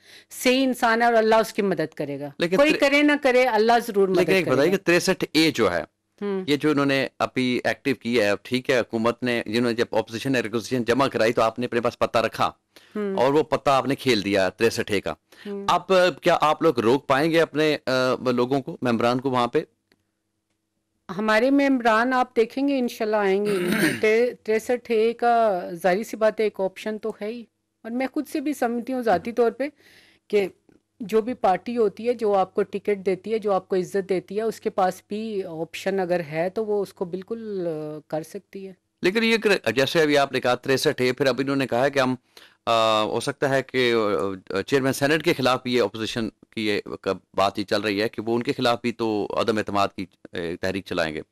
सही इंसान है और अल्लाह उसकी मदद करेगा कोई करे ना करे अल्लाह जरूर मदद करेगा तिरसठ ए जो है हम्म। ये जो इन्होंने अभी एक्टिव किया है ठीक है हुकूमत ने जिन्होंने जब ऑपोजिशन ने रिक्वेस्टेशन जमा कराई तो आपने अपने पास पता रखा हम्म। और वो पता आपने खेल दिया तिरसठ ए का हम्म। अब क्या आप लोग रोक पाएंगे अपने लोगों को मेम्बरान को वहां पे हमारे मेम्बरान आप देखेंगे इनशाला आएंगे तिरसठ ए का जाहिर सी बात है एक ऑप्शन तो है ही और मैं खुद से भी समझती हूँ ज़ाती तौर पर कि जो भी पार्टी होती है जो आपको टिकट देती है जो आपको इज्जत देती है उसके पास भी ऑप्शन अगर है तो वो उसको बिल्कुल कर सकती है लेकिन ये जैसे अभी आपने कहा तिरसठ है फिर अब इन्होंने कहा है कि हम हो सकता है कि चेयरमैन सेनेट के खिलाफ भी ये अपोजिशन की ये बात ही चल रही है कि वो उनके खिलाफ भी तो अदम अतमाद की तहरीक चलाएंगे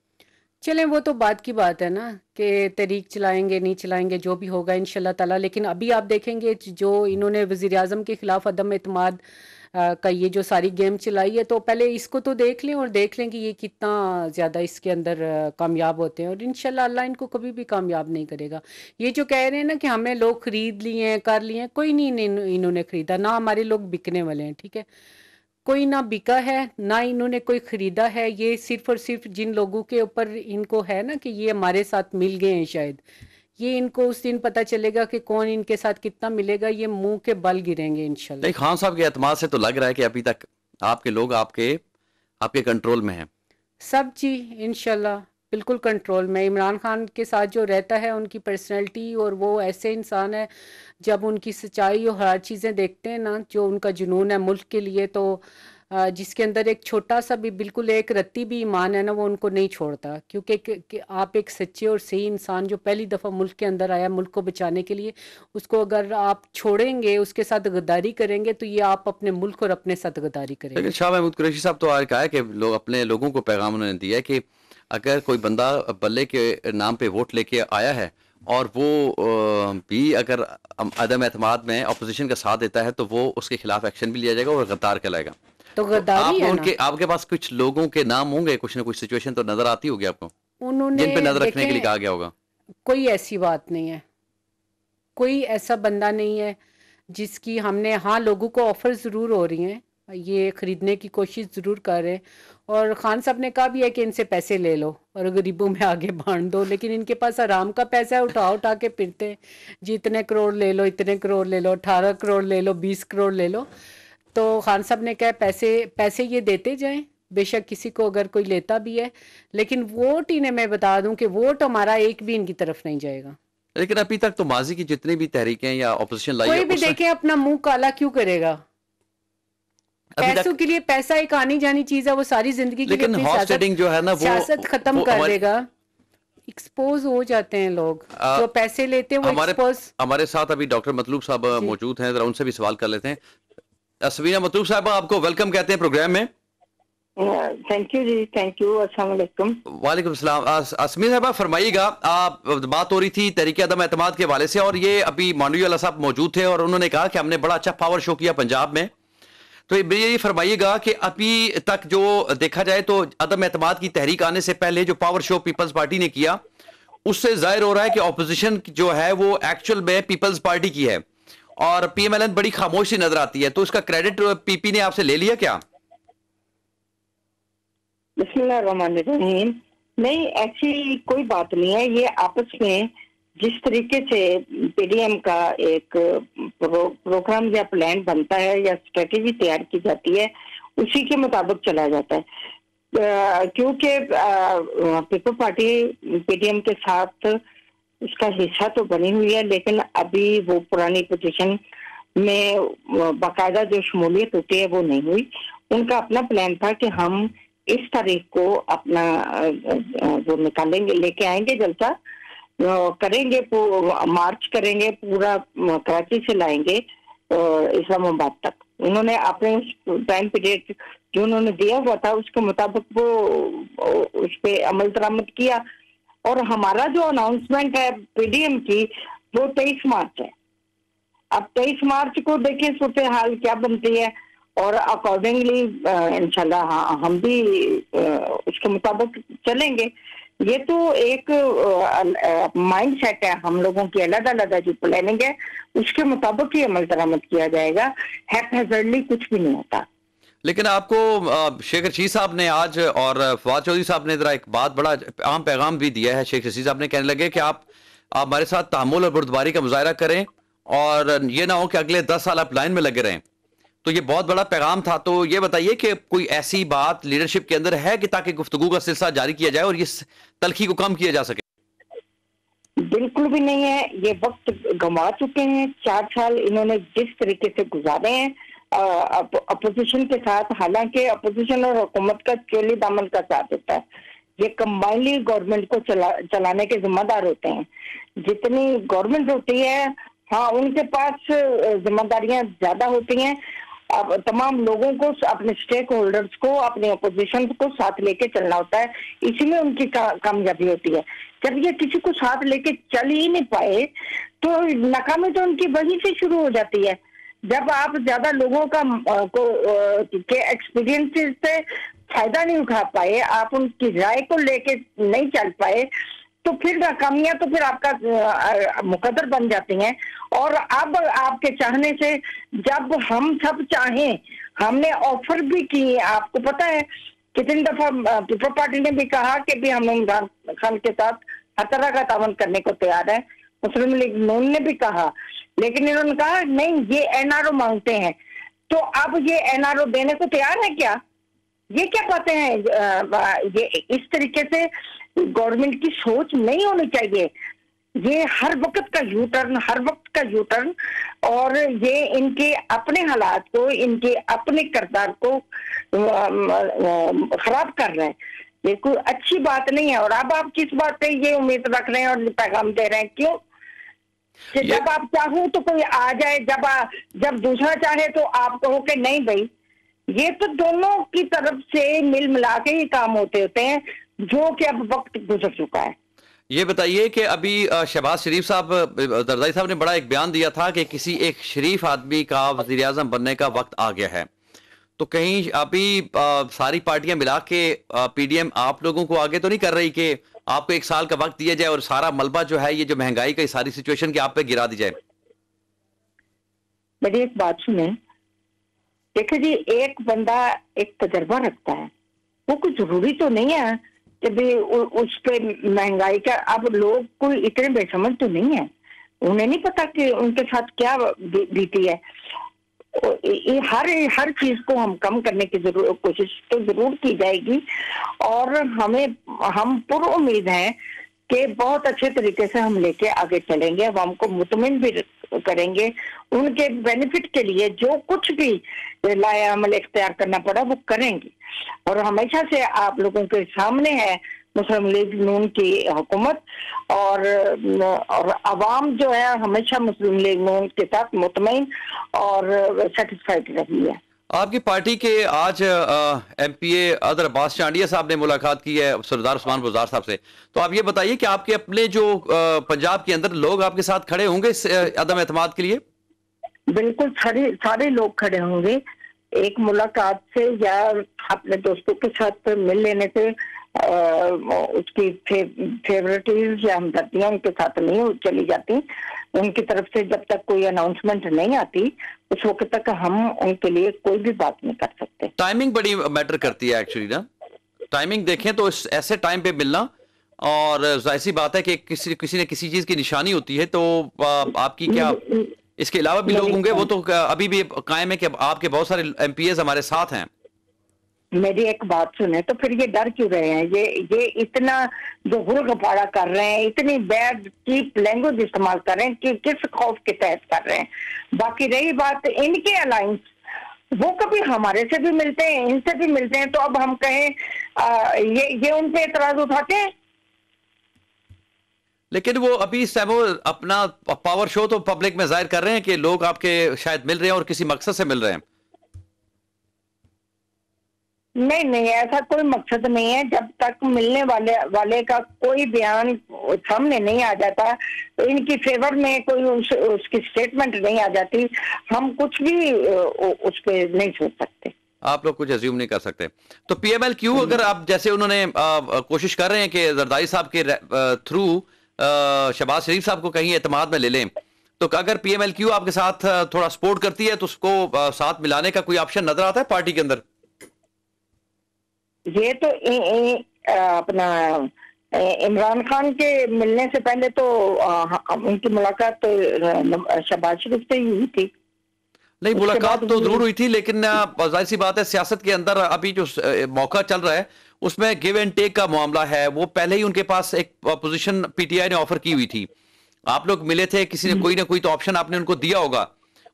चलें वो तो बात की बात है ना कि तहरीक चलाएंगे नहीं चलाएंगे जो भी होगा इन ताला लेकिन अभी आप देखेंगे जो इन्होंने वज़ी अजम के ख़िलाफ़ अदम अतमाद का ये जो सारी गेम चलाई है तो पहले इसको तो देख लें और देख लें कि ये कितना ज़्यादा इसके अंदर कामयाब होते हैं और इन अल्लाह इनको कभी भी कामयाब नहीं करेगा ये जो कह रहे हैं ना कि हमने लोग ख़रीद लिए हैं कर लिए हैं कोई नहीं इन्होंने ख़रीदा ना हमारे लोग बिकने वाले हैं ठीक है कोई ना बिका है ना इन्होंने कोई ख़रीदा है ये सिर्फ़ और सिर्फ जिन लोगों के ऊपर इनको है ना कि ये हमारे साथ मिल गए हैं शायद ये इनको उस दिन पता चलेगा कि कौन इनके साथ कितना मिलेगा ये मुंह के बल गिरेंगे इनशाला खान साहब के अहतम से तो लग रहा है कि अभी तक आपके लोग आपके आपके कंट्रोल में हैं सब जी इनशाला बिल्कुल कंट्रोल में इमरान खान के साथ जो रहता है उनकी पर्सनैलिटी और वो ऐसे इंसान है जब उनकी सच्चाई और हर चीज़ें देखते हैं ना जो उनका जुनून है मुल्क के लिए तो जिसके अंदर एक छोटा सा भी बिल्कुल एक रत्ती भी ईमान है ना वो उनको नहीं छोड़ता क्योंकि आप एक सच्चे और सही इंसान जो पहली दफ़ा मुल्क के अंदर आया मुल्क को बचाने के लिए उसको अगर आप छोड़ेंगे उसके साथ गद्दारी करेंगे तो ये आप अपने मुल्क और अपने साथ गद्दारी करेंगे लेकिन शाह महमूद कुरैशी साहब तो आज कहा है कि लोग अपने लोगों को पैगाम उन्होंने दिया है कि अगर कोई बंदा बल्ले के नाम पर वोट लेके आया है और वो भी अगर अदम अतमाद में अपोजिशन का साथ देता है तो वो उसके खिलाफ एक्शन भी लिया जाएगा और गद्दार कहलाएगा तो, तो गद्दारी तो है उनके आपके पास कुछ लोगों के नाम होंगे कुछ ना कुछ सिचुएशन तो नजर आती होगी आपको उन्होंने जिन पे नजर रखने के लिए कहा गया होगा कोई ऐसी बात नहीं है कोई ऐसा बंदा नहीं है जिसकी हमने हाँ लोगों को ऑफर ज़रूर हो रही है ये ख़रीदने की कोशिश ज़रूर कर रहे हैं और ख़ान साहब ने कहा भी है कि इनसे पैसे ले लो और गरीबों में आगे बांट दो लेकिन इनके पास आराम का पैसा है उठा उठा के फिरते जी इतने करोड़ ले लो इतने करोड़ ले लो अठारह करोड़ ले लो बीस करोड़ ले लो तो खान साहब ने कहा पैसे पैसे ये देते जाएं बेशक किसी को अगर कोई लेता भी है लेकिन वोट इन्हें मैं बता दूं कि वोट हमारा एक भी इनकी तरफ नहीं जाएगा लेकिन अभी तक तो माजी की जितनी भी तहरीकें या ऑपोजिशन लाई कोई भी देखे अपना मुंह काला क्यों करेगा पैसों के लिए पैसा एक आनी जानी चीज है वो सारी जिंदगी लेकिन लिए जो है ना वो सियासत खत्म कर देगा एक्सपोज हो जाते हैं लोग आ, जो पैसे लेते हैं वो हमारे हमारे साथ अभी डॉक्टर मतलूब साहब मौजूद हैं जरा उनसे भी सवाल कर लेते हैं सबीना मतूब साहब आपको वेलकम कहते हैं प्रोग्राम में thank you ji thank you असलम वालेकुम सलाम असमी साहब फरमाइएगा आप बात हो रही थी तरीके अदम एतम के वाले से और ये अभी मानवी अल्लाह साहब मौजूद थे और उन्होंने कहा कि हमने बड़ा अच्छा पावर शो किया पंजाब में तो ये फरमाइएगा कि अभी तक जो देखा जाए तो अदम एतम की तहरीक आने से पहले जो पावर शो पीपल्स पार्टी ने किया उससे जाहिर हो रहा है कि अपोजिशन जो है वो एक्चुअल में पीपल्स पार्टी की है और पीएमएलएन बड़ी खामोशी नजर आती है तो उसका क्रेडिट पीपी ने आपसे ले लिया क्या नहीं ऐसी कोई बात नहीं है ये आपस में जिस तरीके से पीडीएम का एक प्रो, प्रोग्राम या प्लान बनता है या स्ट्रेटेजी तैयार की जाती है उसी के मुताबिक चला जाता है क्योंकि पीपल पार्टी पीडीएम के साथ उसका हिस्सा तो बनी हुई है लेकिन अभी वो पुरानी पोजीशन में बाकायदा जो शमूलियत होती है वो नहीं हुई उनका अपना प्लान था कि हम इस तारीख को अपना वो निकालेंगे लेके आएंगे जलसा करेंगे मार्च करेंगे पूरा कराची से लाएंगे इस्लामाबाद तक उन्होंने अपने टाइम पीरियड जो उन्होंने दिया हुआ था उसके मुताबिक वो उस पर अमल दरामद किया और हमारा जो अनाउंसमेंट है पीडीएम की वो तेईस मार्च है अब तेईस मार्च को देखिए सूर्त हाल क्या बनती है और अकॉर्डिंगली इनशाला हाँ, हम भी उसके मुताबिक चलेंगे ये तो एक माइंड सेट है हम लोगों की अलग अलग जो प्लानिंग है उसके मुताबिक ही अमल दरामद किया जाएगा हैप कुछ भी नहीं होता लेकिन आपको शेख रशीद साहब ने आज और फवाद चौधरी साहब ने ज़रा एक बात बड़ा आम पैगाम भी दिया है शेख रशीद साहब ने कहने लगे कि आप आप हमारे साथ तहमुल और बुरदबारी का मुजाहरा करें और ये ना हो कि अगले दस साल आप लाइन में लगे रहें तो ये बहुत बड़ा पैगाम था तो ये बताइए कि कोई ऐसी बात लीडरशिप के अंदर है कि ताकि गुफ्तगु का सिलसिला जारी किया जाए और ये तलखी को कम किया जा सके बिल्कुल भी नहीं है ये वक्त गंवा चुके हैं चार साल इन्होंने जिस तरीके से गुजारे हैं अपोजिशन के साथ हालांकि अपोजिशन और हुकूमत का चोली दामन का साथ होता है ये कंबाइनली गवर्नमेंट को चला चलाने के जिम्मेदार होते हैं जितनी गवर्नमेंट होती है हाँ उनके पास जिम्मेदारियां ज्यादा होती हैं अब तमाम लोगों को अपने स्टेक होल्डर्स को अपने अपोजिशन को साथ लेके चलना होता है इसी में उनकी का, कामयाबी होती है जब ये किसी को साथ लेके चल ही नहीं पाए तो नाकामी तो उनकी वहीं से शुरू हो जाती है जब आप ज्यादा लोगों का को के एक्सपीरियंसेस से फायदा नहीं उठा पाए आप उनकी राय को लेके नहीं चल पाए तो फिर नाकामियां तो फिर आपका मुकदर बन जाती हैं और अब आपके चाहने से जब हम सब चाहें हमने ऑफर भी की आपको पता है कितनी दफा पीपल पार्टी ने भी कहा कि भी हम इमरान खान के साथ हर तरह का तावन करने को तैयार है मुस्लिम लीग नून ने भी कहा लेकिन इन्होंने कहा नहीं ये एनआरओ मांगते हैं तो अब ये एनआरओ देने को तैयार है क्या ये क्या कहते हैं ये इस तरीके से गवर्नमेंट की सोच नहीं होनी चाहिए ये हर वक्त का यू टर्न हर वक्त का यू टर्न और ये इनके अपने हालात को इनके अपने करदार को खराब कर रहे हैं ये कोई अच्छी बात नहीं है और अब आप किस बात पे ये उम्मीद रख रहे हैं और पैगाम दे रहे हैं क्यों कि जब आप चाहो तो कोई आ जाए जब आ, जब दूसरा चाहे तो आप कहो कि नहीं भाई ये तो दोनों की तरफ से मिल मिला के ही काम होते होते हैं जो कि अब वक्त गुजर चुका है ये बताइए कि अभी शहबाज शरीफ साहब दरदाई साहब ने बड़ा एक बयान दिया था कि किसी एक शरीफ आदमी का वजीर आजम बनने का वक्त आ गया है तो कहीं अभी आ, सारी पार्टियां मिला के पीडीएम आप लोगों को आगे तो नहीं कर रही कि आपको एक साल का वक्त दिया जाए और सारा मलबा जो है ये जो महंगाई का सारी सिचुएशन की आप पे गिरा दी जाए बड़ी एक बात सुने देखो जी एक बंदा एक तजर्बा रखता है वो कुछ जरूरी तो नहीं है कि भाई उस पर महंगाई का अब लोग कोई इतने बेसमझ तो नहीं है उन्हें नहीं पता कि उनके साथ क्या बीती है तो ये हर हर चीज को हम कम करने की जरूर कोशिश तो जरूर की जाएगी और हमें हम पूर्व उम्मीद है कि बहुत अच्छे तरीके से हम लेके आगे चलेंगे अब हमको मुतमिन भी करेंगे उनके बेनिफिट के लिए जो कुछ भी लाया अमल इख्तियार करना पड़ा वो करेंगे और हमेशा से आप लोगों के सामने है मुस्लिम लीग नून की हुकूमत और और आवाम जो है हमेशा मुस्लिम लीग नून के साथ मुतमिन और सेटिस्फाइड रही है आपकी पार्टी के आज M P A Athar Abbas Chandia साहब ने मुलाकात की है सरदार उस्मान बुजार साहब से तो आप ये बताइए कि आपके अपने जो पंजाब के अंदर लोग आपके साथ खड़े होंगे इस अदम एतमाद के लिए बिल्कुल सारे सारे लोग खड़े होंगे एक मुलाकात से या अपने दोस्तों के साथ मिल लेने से उसकी फे, फेवरेटिव या हमदर्दियाँ उनके साथ नहीं चली जाती उनकी तरफ से जब तक कोई अनाउंसमेंट नहीं आती उस वक्त तक हम उनके लिए कोई भी बात नहीं कर सकते टाइमिंग बड़ी मैटर करती है एक्चुअली ना टाइमिंग देखें तो इस ऐसे टाइम पे मिलना और ऐसी बात है कि किसी किसी ने किसी चीज़ की निशानी होती है तो आ, आपकी क्या इसके अलावा भी लोग होंगे वो तो अभी भी कायम है कि आपके बहुत सारे एम हमारे साथ हैं मेरी एक बात सुने तो फिर ये डर क्यों रहे हैं ये ये इतना जो हुल गपाड़ा कर रहे हैं इतनी बैड चीप लैंग्वेज इस्तेमाल कर रहे हैं कि किस खौफ के तहत कर रहे हैं बाकी रही बात इनके अलाइंस वो कभी हमारे से भी मिलते हैं इनसे भी मिलते हैं तो अब हम कहें आ, ये ये उनसे एतराज उठाते हैं लेकिन वो अभी सैमो अपना पावर शो तो पब्लिक में जाहिर कर रहे हैं कि लोग आपके शायद मिल रहे हैं और किसी मकसद से मिल रहे हैं नहीं नहीं ऐसा कोई मकसद नहीं है जब तक मिलने वाले वाले का कोई बयान सामने नहीं आ जाता तो इनकी फेवर में कोई उस, उसकी स्टेटमेंट नहीं आ जाती हम कुछ भी उस पर नहीं सोच सकते आप लोग कुछ अज्यूम नहीं कर सकते तो पीएमएल क्यू अगर आप जैसे उन्होंने कोशिश कर रहे हैं कि जरदारी साहब के थ्रू शहबाज शरीफ साहब को कहीं एतमाद में ले लें तो अगर पीएमएल क्यू आपके साथ थोड़ा सपोर्ट करती है तो उसको साथ मिलाने का कोई ऑप्शन नजर आता है पार्टी के अंदर ये तो ए, ए, अपना इमरान खान के मिलने से पहले तो आ, उनकी मुलाकात तो शहबाज शरीफ से ही हुई थी नहीं मुलाकात तो जरूर हुई थी लेकिन जाहिर सी बात है सियासत के अंदर अभी जो मौका चल रहा है उसमें गिव एंड टेक का मामला है वो पहले ही उनके पास एक पोजीशन पीटीआई ने ऑफर की हुई थी आप लोग मिले थे किसी ने हम्म। कोई ना कोई तो ऑप्शन आपने उनको दिया होगा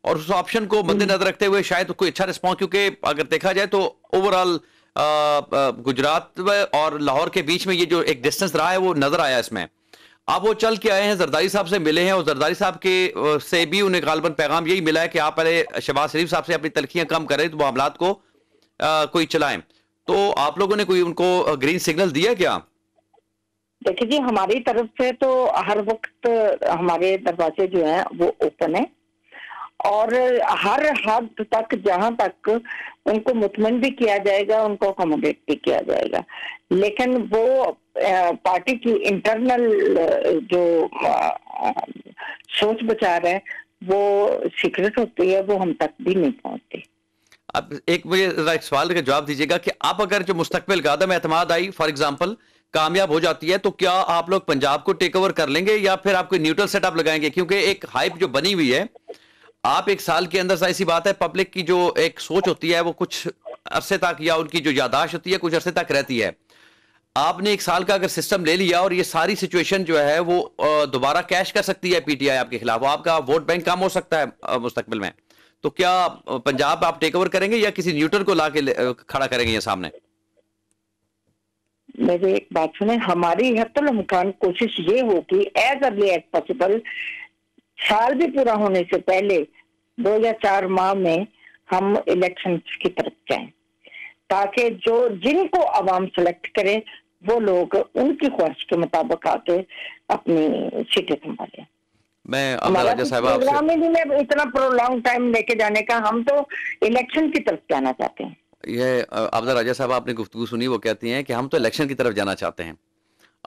और उस ऑप्शन को हम्म। मद्देनजर रखते हुए शायद कोई अच्छा रिस्पॉन्स क्योंकि अगर देखा जाए तो ओवरऑल गुजरात और लाहौर के बीच में ये जो एक डिस्टेंस रहा है वो नजर आया इसमें आप वो चल के आए हैं जरदारी साहब से मिले हैं और जरदारी साहब के से भी उन्हें गालबन पैगाम यही मिला है कि आप पहले शहबाज शरीफ साहब से अपनी तलखियां कम करें तो मामला को आ, कोई चलाएं तो आप लोगों ने कोई उनको ग्रीन सिग्नल दिया क्या देखिए जी हमारी तरफ से तो हर वक्त हमारे दरवाजे जो हैं वो ओपन है और हर हद तक जहां तक उनको मुतमन भी किया जाएगा उनको अकोमोडेट भी किया जाएगा लेकिन वो पार्टी की इंटरनल जो सोच बचार है वो सीक्रेट होती है वो हम तक भी नहीं पहुंचती अब एक मुझे एक सवाल का जवाब दीजिएगा कि आप अगर जो मुस्तकबिल का आदम एतमाद आई फॉर एग्जाम्पल कामयाब हो जाती है तो क्या आप लोग पंजाब को टेक ओवर कर लेंगे या फिर आप कोई न्यूट्रल सेटअप लगाएंगे क्योंकि एक हाइप जो बनी हुई है आप एक साल के अंदर जाहिर बात है पब्लिक की जो एक सोच होती है वो कुछ अरसे तक या उनकी जो यादाश्त होती है कुछ अरसे तक रहती है आपने एक साल का अगर सिस्टम ले लिया और ये सारी सिचुएशन जो है वो दोबारा कैश कर सकती है पीटीआई आपके खिलाफ आपका वोट बैंक कम हो सकता है मुस्तकबिल में तो क्या पंजाब आप टेक ओवर करेंगे या किसी न्यूट्रल को ला के खड़ा करेंगे ये सामने मेरे एक बात सुने हमारी हतुल कोशिश ये होगी एज अर्ली एज पॉसिबल साल भी पूरा होने से पहले दो या चार माह में हम इलेक्शन की तरफ जाएं ताकि जो जिनको आवाम सेलेक्ट करे वो लोग उनकी ख्वाहिश के मुताबिक आके अपनी सीटें संभाले मैं प्रोग्राम में मैं इतना प्रोलॉन्ग टाइम लेके जाने का हम तो इलेक्शन की तरफ जाना चाहते हैं ये आपदा राजा साहब आपने गुफ्तु सुनी वो कहती हैं कि हम तो इलेक्शन की तरफ जाना चाहते हैं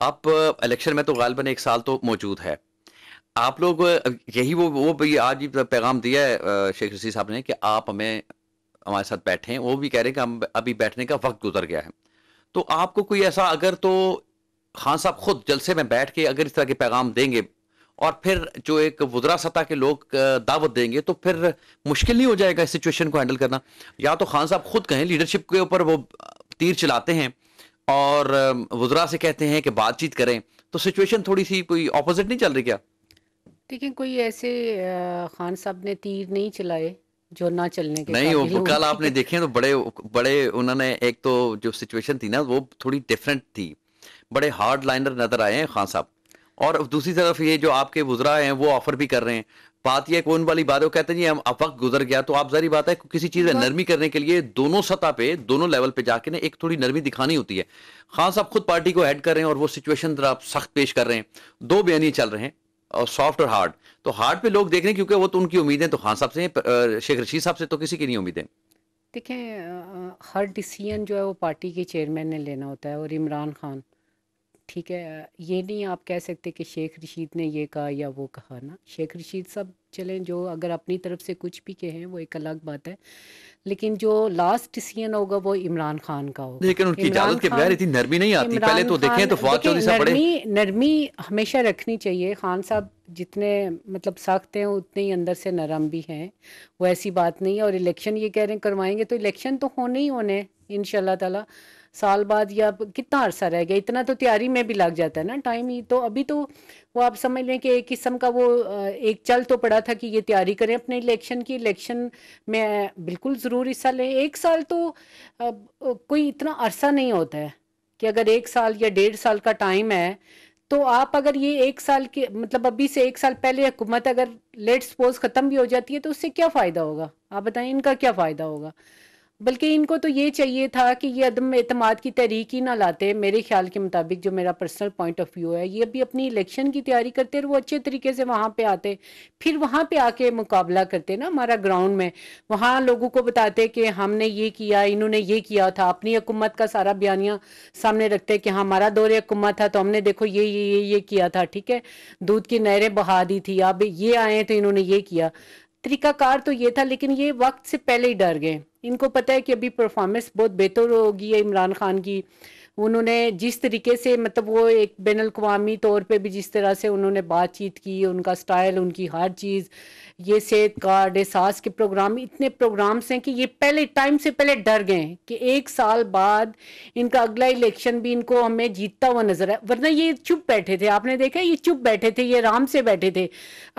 आप इलेक्शन में तो गालबन एक साल तो मौजूद है आप लोग यही वो वो भी आज ही पैगाम दिया है शेख रसी साहब ने कि आप हमें हमारे साथ हैं वो भी कह रहे हैं कि हम अभी बैठने का वक्त गुजर गया है तो आपको कोई ऐसा अगर तो खान साहब खुद जलसे में बैठ के अगर इस तरह के पैगाम देंगे और फिर जो एक वजरा सतह के लोग दावत देंगे तो फिर मुश्किल नहीं हो जाएगा इस सिचुएशन को हैंडल करना या तो खान साहब खुद कहें लीडरशिप के ऊपर वो तीर चलाते हैं और वजरा से कहते हैं कि बातचीत करें तो सिचुएशन थोड़ी सी कोई ऑपोजिट नहीं चल रही क्या देखिए कोई ऐसे खान साहब ने तीर नहीं चलाए, जो ना चलने के नहीं, वो कल आपने देखे तो बड़े बड़े उन्होंने एक तो जो सिचुएशन थी ना, वो थोड़ी डिफरेंट थी। बड़े हार्ड लाइनर नज़र आए हैं खान साहब और दूसरी तरफ ये जो आपके गुजरा हैं, वो ऑफ़र भी कर रहे हैं। बात ये कौन वाली बात है, वो कहते हैं जी हम अब वक़्त गुज़र गया, तो आप जारी बात है किसी चीज़ में नरमी करने के लिए दोनों सतह पे, दोनों लेवल पे जाके ना एक थोड़ी नरमी दिखानी होती है। खान साहब खुद पार्टी को हेड कर रहे हैं और वो सिचुएशन ज़रा सख्त पेश कर रहे हैं। दो बयानी चल रहे हैं। और सॉफ्ट और हार्ड तो हार्ड पे लोग देख रहे हैं क्योंकि वो तो उनकी उम्मीदें तो खान साहब से शेख रशीद साहब से तो किसी की नहीं उम्मीदें देखें हर डिसीजन जो है वो पार्टी के चेयरमैन ने लेना होता है और इमरान खान ठीक है ये नहीं आप कह सकते कि शेख रशीद ने ये कहा या वो कहा ना शेख रशीद सब चलें जो अगर अपनी तरफ से कुछ भी कहें वो एक अलग बात है लेकिन जो लास्ट डिसीजन होगा वो इमरान खान का होगा लेकिन उनकी इजाजत के बगैर इतनी नरमी नहीं आती पहले तो देखें तो फवाद चौधरी साहब बड़े नरमी हमेशा रखनी चाहिए खान साहब जितने मतलब सख्त हैं उतने ही अंदर से नरम भी हैं वो ऐसी बात नहीं है और इलेक्शन ये कह रहे हैं करवाएंगे तो इलेक्शन तो होने ही होने इन ताला साल बाद या कितना अरसा रह गया इतना तो तैयारी में भी लग जाता है ना टाइम ही तो अभी तो वो आप समझ लें कि एक किस्म का वो एक चल तो पड़ा था कि ये तैयारी करें अपने इलेक्शन की इलेक्शन में बिल्कुल ज़रूर हिस्सा लें एक साल तो कोई इतना अरसा नहीं होता है कि अगर एक साल या डेढ़ साल का टाइम है तो आप अगर ये एक साल के मतलब अभी से एक साल पहले हुकूमत अगर लेट सपोज ख़त्म भी हो जाती है तो उससे क्या फ़ायदा होगा आप बताएं इनका क्या फ़ायदा होगा बल्कि इनको तो ये चाहिए था कि ये अदम अतमाद की तहरीक ही ना लाते मेरे ख्याल के मुताबिक जो मेरा पर्सनल पॉइंट ऑफ व्यू है ये अभी अपनी इलेक्शन की तैयारी करते और वो अच्छे तरीके से वहाँ पे आते फिर वहाँ पे आके मुकाबला करते ना हमारा ग्राउंड में वहाँ लोगों को बताते कि हमने ये किया इन्होंने ये किया था अपनी हकूमत का सारा बयानिया सामने रखते कि हाँ, हमारा दौर हकूमत था तो हमने देखो ये ये ये ये किया था ठीक है दूध की नहरें बहा दी थी अब ये आए तो इन्होंने ये किया तरीकाकार तो ये था लेकिन ये वक्त से पहले ही डर गए इनको पता है कि अभी परफॉर्मेंस बहुत बेहतर होगी है इमरान खान की उन्होंने जिस तरीके से मतलब वो एक बैन अवी तौर पे भी जिस तरह से उन्होंने बातचीत की उनका स्टाइल उनकी हर चीज़ ये सेहत कार्ड एहसास के प्रोग्राम इतने प्रोग्राम्स हैं कि ये पहले टाइम से पहले डर गए कि एक साल बाद इनका अगला इलेक्शन भी इनको हमें जीतता हुआ नजर आया वरना ये चुप बैठे थे आपने देखा ये चुप बैठे थे ये आराम से बैठे थे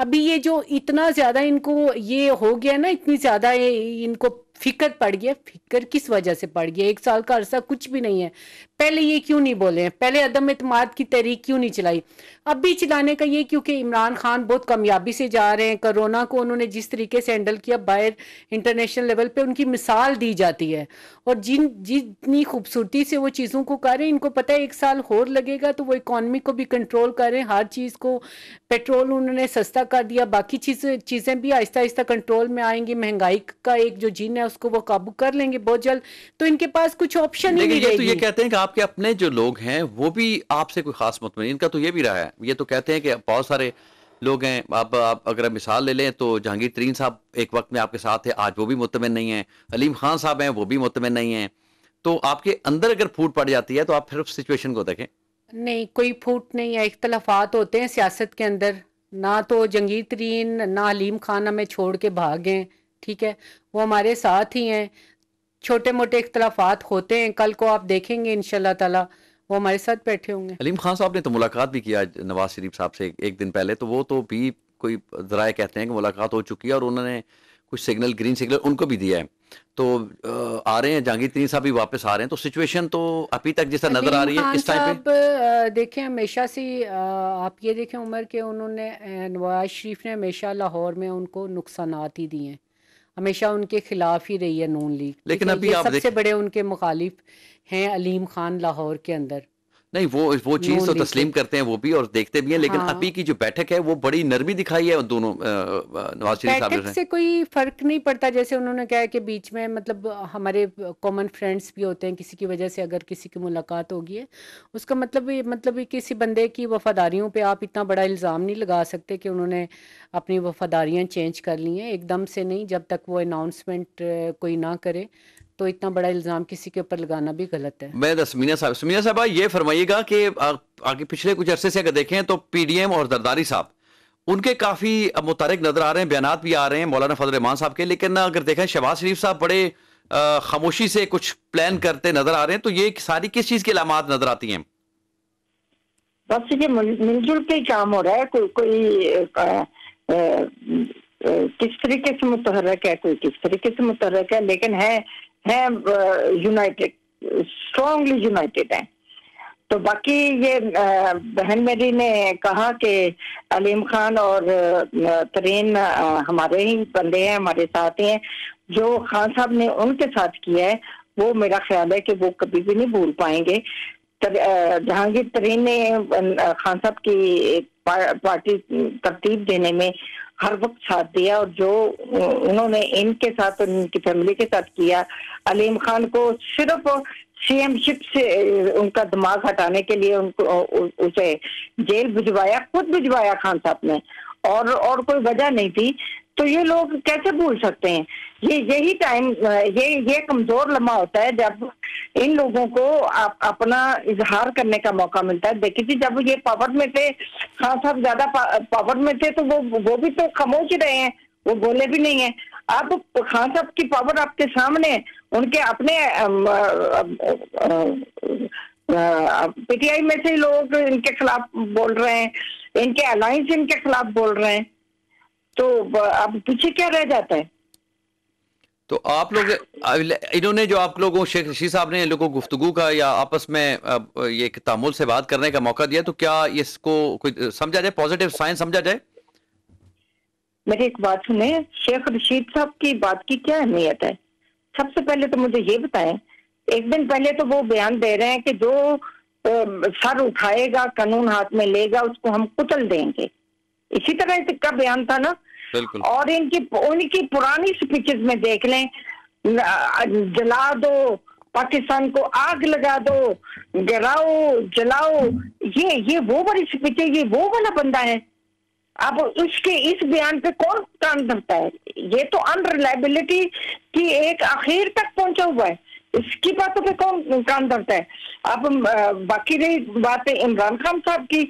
अभी ये जो इतना ज़्यादा इनको ये हो गया ना इतनी ज़्यादा इनको फिकर पड़ गया फिकर किस वजह से पड़ गया एक साल का अरसा कुछ भी नहीं है पहले ये क्यों नहीं बोले हैं पहले अदम इतम की तहरीक क्यों नहीं चलाई अब भी चलाने का ये क्योंकि इमरान खान बहुत कामयाबी से जा रहे हैं कोरोना को उन्होंने जिस तरीके से हैंडल किया बाहर इंटरनेशनल लेवल पे उनकी मिसाल दी जाती है और जिन जितनी खूबसूरती से वो चीज़ों को करें इनको पता है एक साल और लगेगा तो वो इकॉनमी को भी कंट्रोल करें हर चीज़ को पेट्रोल उन्होंने सस्ता कर दिया बाकी चीज़ चीज़ें भी आहिस्ता आहिस्ता कंट्रोल में आएंगी महंगाई का एक जो जिन है उसको वो काबू कर लेंगे बहुत जल्द तो इनके पास कुछ ऑप्शन ही नहीं तो कहते हैं आपके अपने जो लोग हैं वो भी आपसे कोई खास मुतमिन इनका तो ये भी रहा है ये तो कहते हैं कि बहुत सारे लोग हैं आप आप अगर मिसाल ले लें तो जहांगीर तरीन साहब एक वक्त में आपके साथ है आज वो भी मुतमिन नहीं है अलीम खान साहब हैं वो भी मुतमिन नहीं है तो आपके अंदर अगर फूट पड़ जाती है तो आप सिर्फ सिचुएशन को देखें नहीं कोई फूट नहीं है इख्तलाफात होते हैं सियासत के अंदर ना तो जंगीर तरीन ना अलीम खान हमें छोड़ के भागें ठीक है वो हमारे साथ ही हैं छोटे मोटे इख्तलाफात होते हैं कल को आप देखेंगे इन तला वो हमारे साथ बैठे होंगे अलीम खान साहब ने तो मुलाकात भी किया नवाज शरीफ साहब से एक दिन पहले तो वो तो भी कोई जराए कहते हैं कि मुलाकात हो चुकी है और उन्होंने कुछ सिग्नल ग्रीन सिग्नल उनको भी दिया है तो आ रहे हैं जहांगीर तरीन साहब भी वापस आ रहे हैं तो सिचुएशन तो अभी तक जैसा नजर आ रही है इस टाइम पे देखें हमेशा से आप ये देखें उमर के उन्होंने नवाज शरीफ ने हमेशा लाहौर में उनको नुकसान ही दिए हैं हमेशा उनके खिलाफ ही रही है नून लीग लेकिन अभी आप सबसे बड़े उनके मुखालिफ हैं अलीम खान लाहौर के अंदर नहीं वो वो चीज तो तस्लीम करते हैं वो भी और देखते भी हैं लेकिन हाँ। अभी की जो बैठक है वो बड़ी नरमी दिखाई है दोनों नवाज शरीफ साहब से कोई फर्क नहीं पड़ता जैसे उन्होंने कहा कि बीच में मतलब हमारे कॉमन फ्रेंड्स भी होते हैं किसी की वजह से अगर किसी की मुलाकात होगी है उसका मतलब ये मतलब किसी बंदे की वफादारियों पर आप इतना बड़ा इल्ज़ाम नहीं लगा सकते कि उन्होंने अपनी वफादारियाँ चेंज कर ली हैं एकदम से नहीं जब तक वो अनाउंसमेंट कोई ना करे तो इतना बड़ा इल्ज़ाम किसी के ऊपर लगाना भी गलत है मैं दसमीना साहब समीना साहब ये फरमाइएगा कि आगे पिछले कुछ अरसे से अगर देखें तो पीडीएम और जरदारी साहब उनके काफ़ी मुतरक नज़र आ रहे हैं बयान भी आ रहे हैं मौलाना फजल रहमान साहब के लेकिन अगर देखें शहबाज शरीफ साहब बड़े खामोशी से कुछ प्लान करते नज़र आ रहे हैं तो ये सारी किस चीज़ की अलामत नज़र आती है बस ये मिलजुल के काम हो रहा है कोई कोई किस तरीके से मुतहरक है कोई किस तरीके से मुतहरक है लेकिन है हैं यूनाइटेड स्ट्रांगली यूनाइटेड हैं तो बाकी ये uh, बहन मेरी ने कहा कि अलीम खान और uh, तरीन uh, हमारे ही बंदे हैं हमारे साथ हैं जो खान साहब ने उनके साथ किया है वो मेरा ख्याल है कि वो कभी भी नहीं भूल पाएंगे तर, जहांगीर तरीन ने खान साहब की पार्टी तरतीब देने में हर वक्त साथ दिया और जो उन्होंने इनके साथ और इनकी फैमिली के साथ किया अलीम खान को सिर्फ सीएमशिप से उनका दिमाग हटाने के लिए उनको उसे जेल भिजवाया खुद भिजवाया खान साहब ने और और कोई वजह नहीं थी तो ये लोग कैसे भूल सकते हैं ये यही टाइम ये ये कमजोर लम्हा होता है जब इन लोगों को आप अपना इजहार करने का मौका मिलता है देखिए जी जब ये पावर में थे खान हाँ साहब ज्यादा पावर में थे तो वो वो भी तो खामोश ही रहे हैं वो बोले भी नहीं है अब खान हाँ साहब की पावर आपके सामने उनके अपने पीटीआई में से लोग इनके खिलाफ बोल रहे हैं इनके अलायंस इनके खिलाफ बोल रहे हैं तो अब पीछे क्या रह जाता है तो आप लोग इन्होंने जो आप लोगों शेख रशीद साहब ने लोगों को गुफ्तगु का या आपस में ये तामुल से बात करने का मौका दिया तो क्या इसको कोई समझा जाए पॉजिटिव साइंस समझा जाए मेरी एक बात सुने शेख रशीद साहब की बात की क्या अहमियत है सबसे पहले तो मुझे ये बताएं एक दिन पहले तो वो बयान दे रहे हैं कि जो सर उठाएगा कानून हाथ में लेगा उसको हम कुतल देंगे इसी तरह का बयान था ना बिल्कुल और इनकी उनकी पुरानी स्पीचेस में देख लें जला दो पाकिस्तान को आग लगा दो गिराओ जलाओ ये ये वो वाली स्पीच ये वो वाला बंदा है अब उसके इस बयान पे कौन काम करता है ये तो अनरिलायबिलिटी की एक आखिर तक पहुंचा हुआ है इसकी बातों पे कौन काम करता है अब बाकी रही बातें इमरान खान साहब की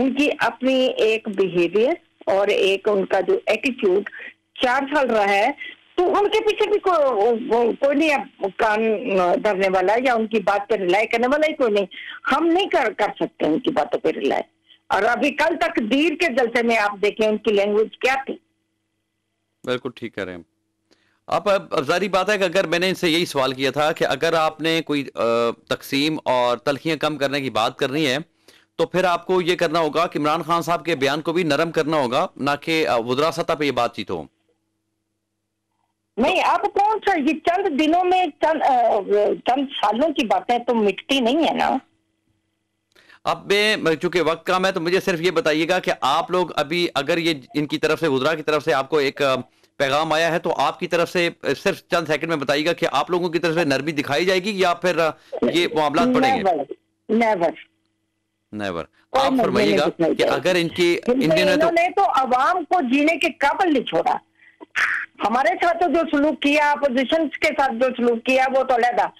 उनकी अपनी एक बिहेवियर और एक उनका जो एटीट्यूड चार साल रहा है तो उनके पीछे भी को, कोई नहीं अब कान धरने वाला या उनकी बात पे रिलाई करने वाला ही कोई नहीं हम नहीं कर कर सकते उनकी बातों पे रिलाई और अभी कल तक दीर के जलसे में आप देखें उनकी लैंग्वेज क्या थी बिल्कुल ठीक कह रहे हैं अब अब जारी बात है कि अगर मैंने इनसे यही सवाल किया था कि अगर आपने कोई तकसीम और तलखियाँ कम करने की बात करनी है तो फिर आपको ये करना होगा कि इमरान खान साहब के बयान को भी नरम करना होगा ना कि वजरा सतह पर यह बातचीत हो नहीं आप कौन सा ये चंद दिनों में चंद चंद सालों की बातें तो मिटती नहीं है ना अब मैं चूंकि वक्त कम है तो मुझे सिर्फ ये बताइएगा कि आप लोग अभी अगर ये इनकी तरफ से गुजरा की तरफ से आपको एक पैगाम आया है तो आपकी तरफ से सिर्फ चंद सेकंड में बताइएगा कि आप लोगों की तरफ से नरमी दिखाई जाएगी या फिर ये मामला बढ़ेंगे नेवर नेवर आप फरमाइएगा कि अगर इनकी इंडियन तो-, तो आवाम को जीने के काबल नहीं छोड़ा हमारे साथ तो जो सलूक किया अपोजिशन के साथ जो सलूक किया वो तो अलहदा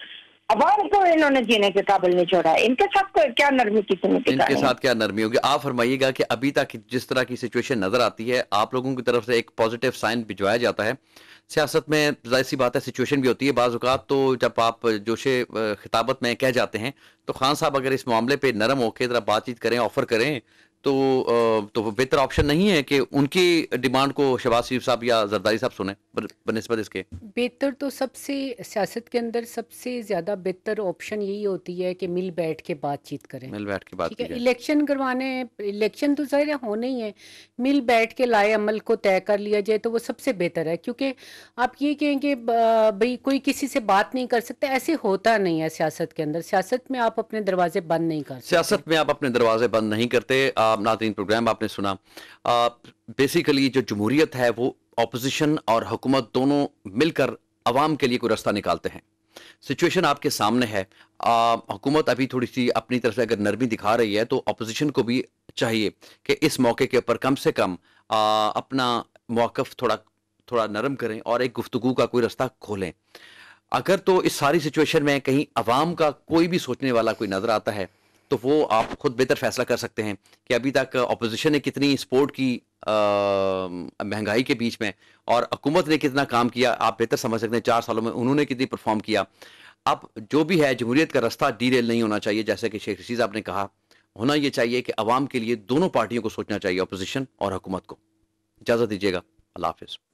अवाम को इन्होंने जीने के काबिल नहीं छोड़ा इनके साथ को क्या नरमी किसी ने इनके साथ क्या नरमी होगी आप फरमाइएगा कि अभी तक जिस तरह की सिचुएशन नजर आती है आप लोगों की तरफ से एक पॉजिटिव साइन भिजवाया जाता है सियासत में जाहिर सी बात है सिचुएशन भी होती है बाज़ात तो जब आप जोशे खिताबत में कह जाते हैं तो खान साहब अगर इस मामले पे नरम होकर ज़रा बातचीत करें ऑफर करें तो तो बेहतर ऑप्शन नहीं है कि उनकी डिमांड को शहबाज शरीफ साहब या जरदारी साहब सुने बनस्बत इसके बेहतर तो सबसे सियासत के अंदर सबसे ज़्यादा बेहतर ऑप्शन यही होती है कि मिल बैठ के बातचीत करें मिल बैठ के बात ठीक है इलेक्शन करवाने इलेक्शन तो ज़ाहिर होने ही है मिल बैठ के लाए अमल को तय कर लिया जाए तो वो सबसे बेहतर है क्योंकि आप ये कहें कि भाई कोई किसी से बात नहीं कर सकता ऐसे होता नहीं है सियासत के अंदर सियासत में आप अपने दरवाजे बंद नहीं कर सियासत में आप अपने दरवाजे बंद नहीं करते नाजरीन प्रोग्राम आपने सुना बेसिकली जो जमहूरियत है वो अपोजिशन और हुकूमत दोनों मिलकर आवाम के लिए कोई रास्ता निकालते हैं सिचुएशन आपके सामने है हुकूमत अभी थोड़ी सी अपनी तरफ से अगर नरमी दिखा रही है तो अपोजिशन को भी चाहिए कि इस मौके के ऊपर कम से कम आ, अपना मौकफ थोड़ा थोड़ा नरम करें और एक गुफ्तु का कोई रास्ता खोलें अगर तो इस सारी सिचुएशन में कहीं अवाम का कोई भी सोचने वाला कोई नज़र आता है तो वो आप खुद बेहतर फैसला कर सकते हैं कि अभी तक अपोजिशन ने कितनी सपोर्ट की महंगाई के बीच में और हुकूमत ने कितना काम किया आप बेहतर समझ सकते हैं चार सालों में उन्होंने कितनी परफॉर्म किया अब जो भी है जमहूरीत का रास्ता डीरेल नहीं होना चाहिए जैसे कि शेख रशीद साहब ने कहा होना यह चाहिए कि आवाम के लिए दोनों पार्टियों को सोचना चाहिए अपोजिशन और हुकूमत को इजाज़त दीजिएगा अल्लाह हाफिज़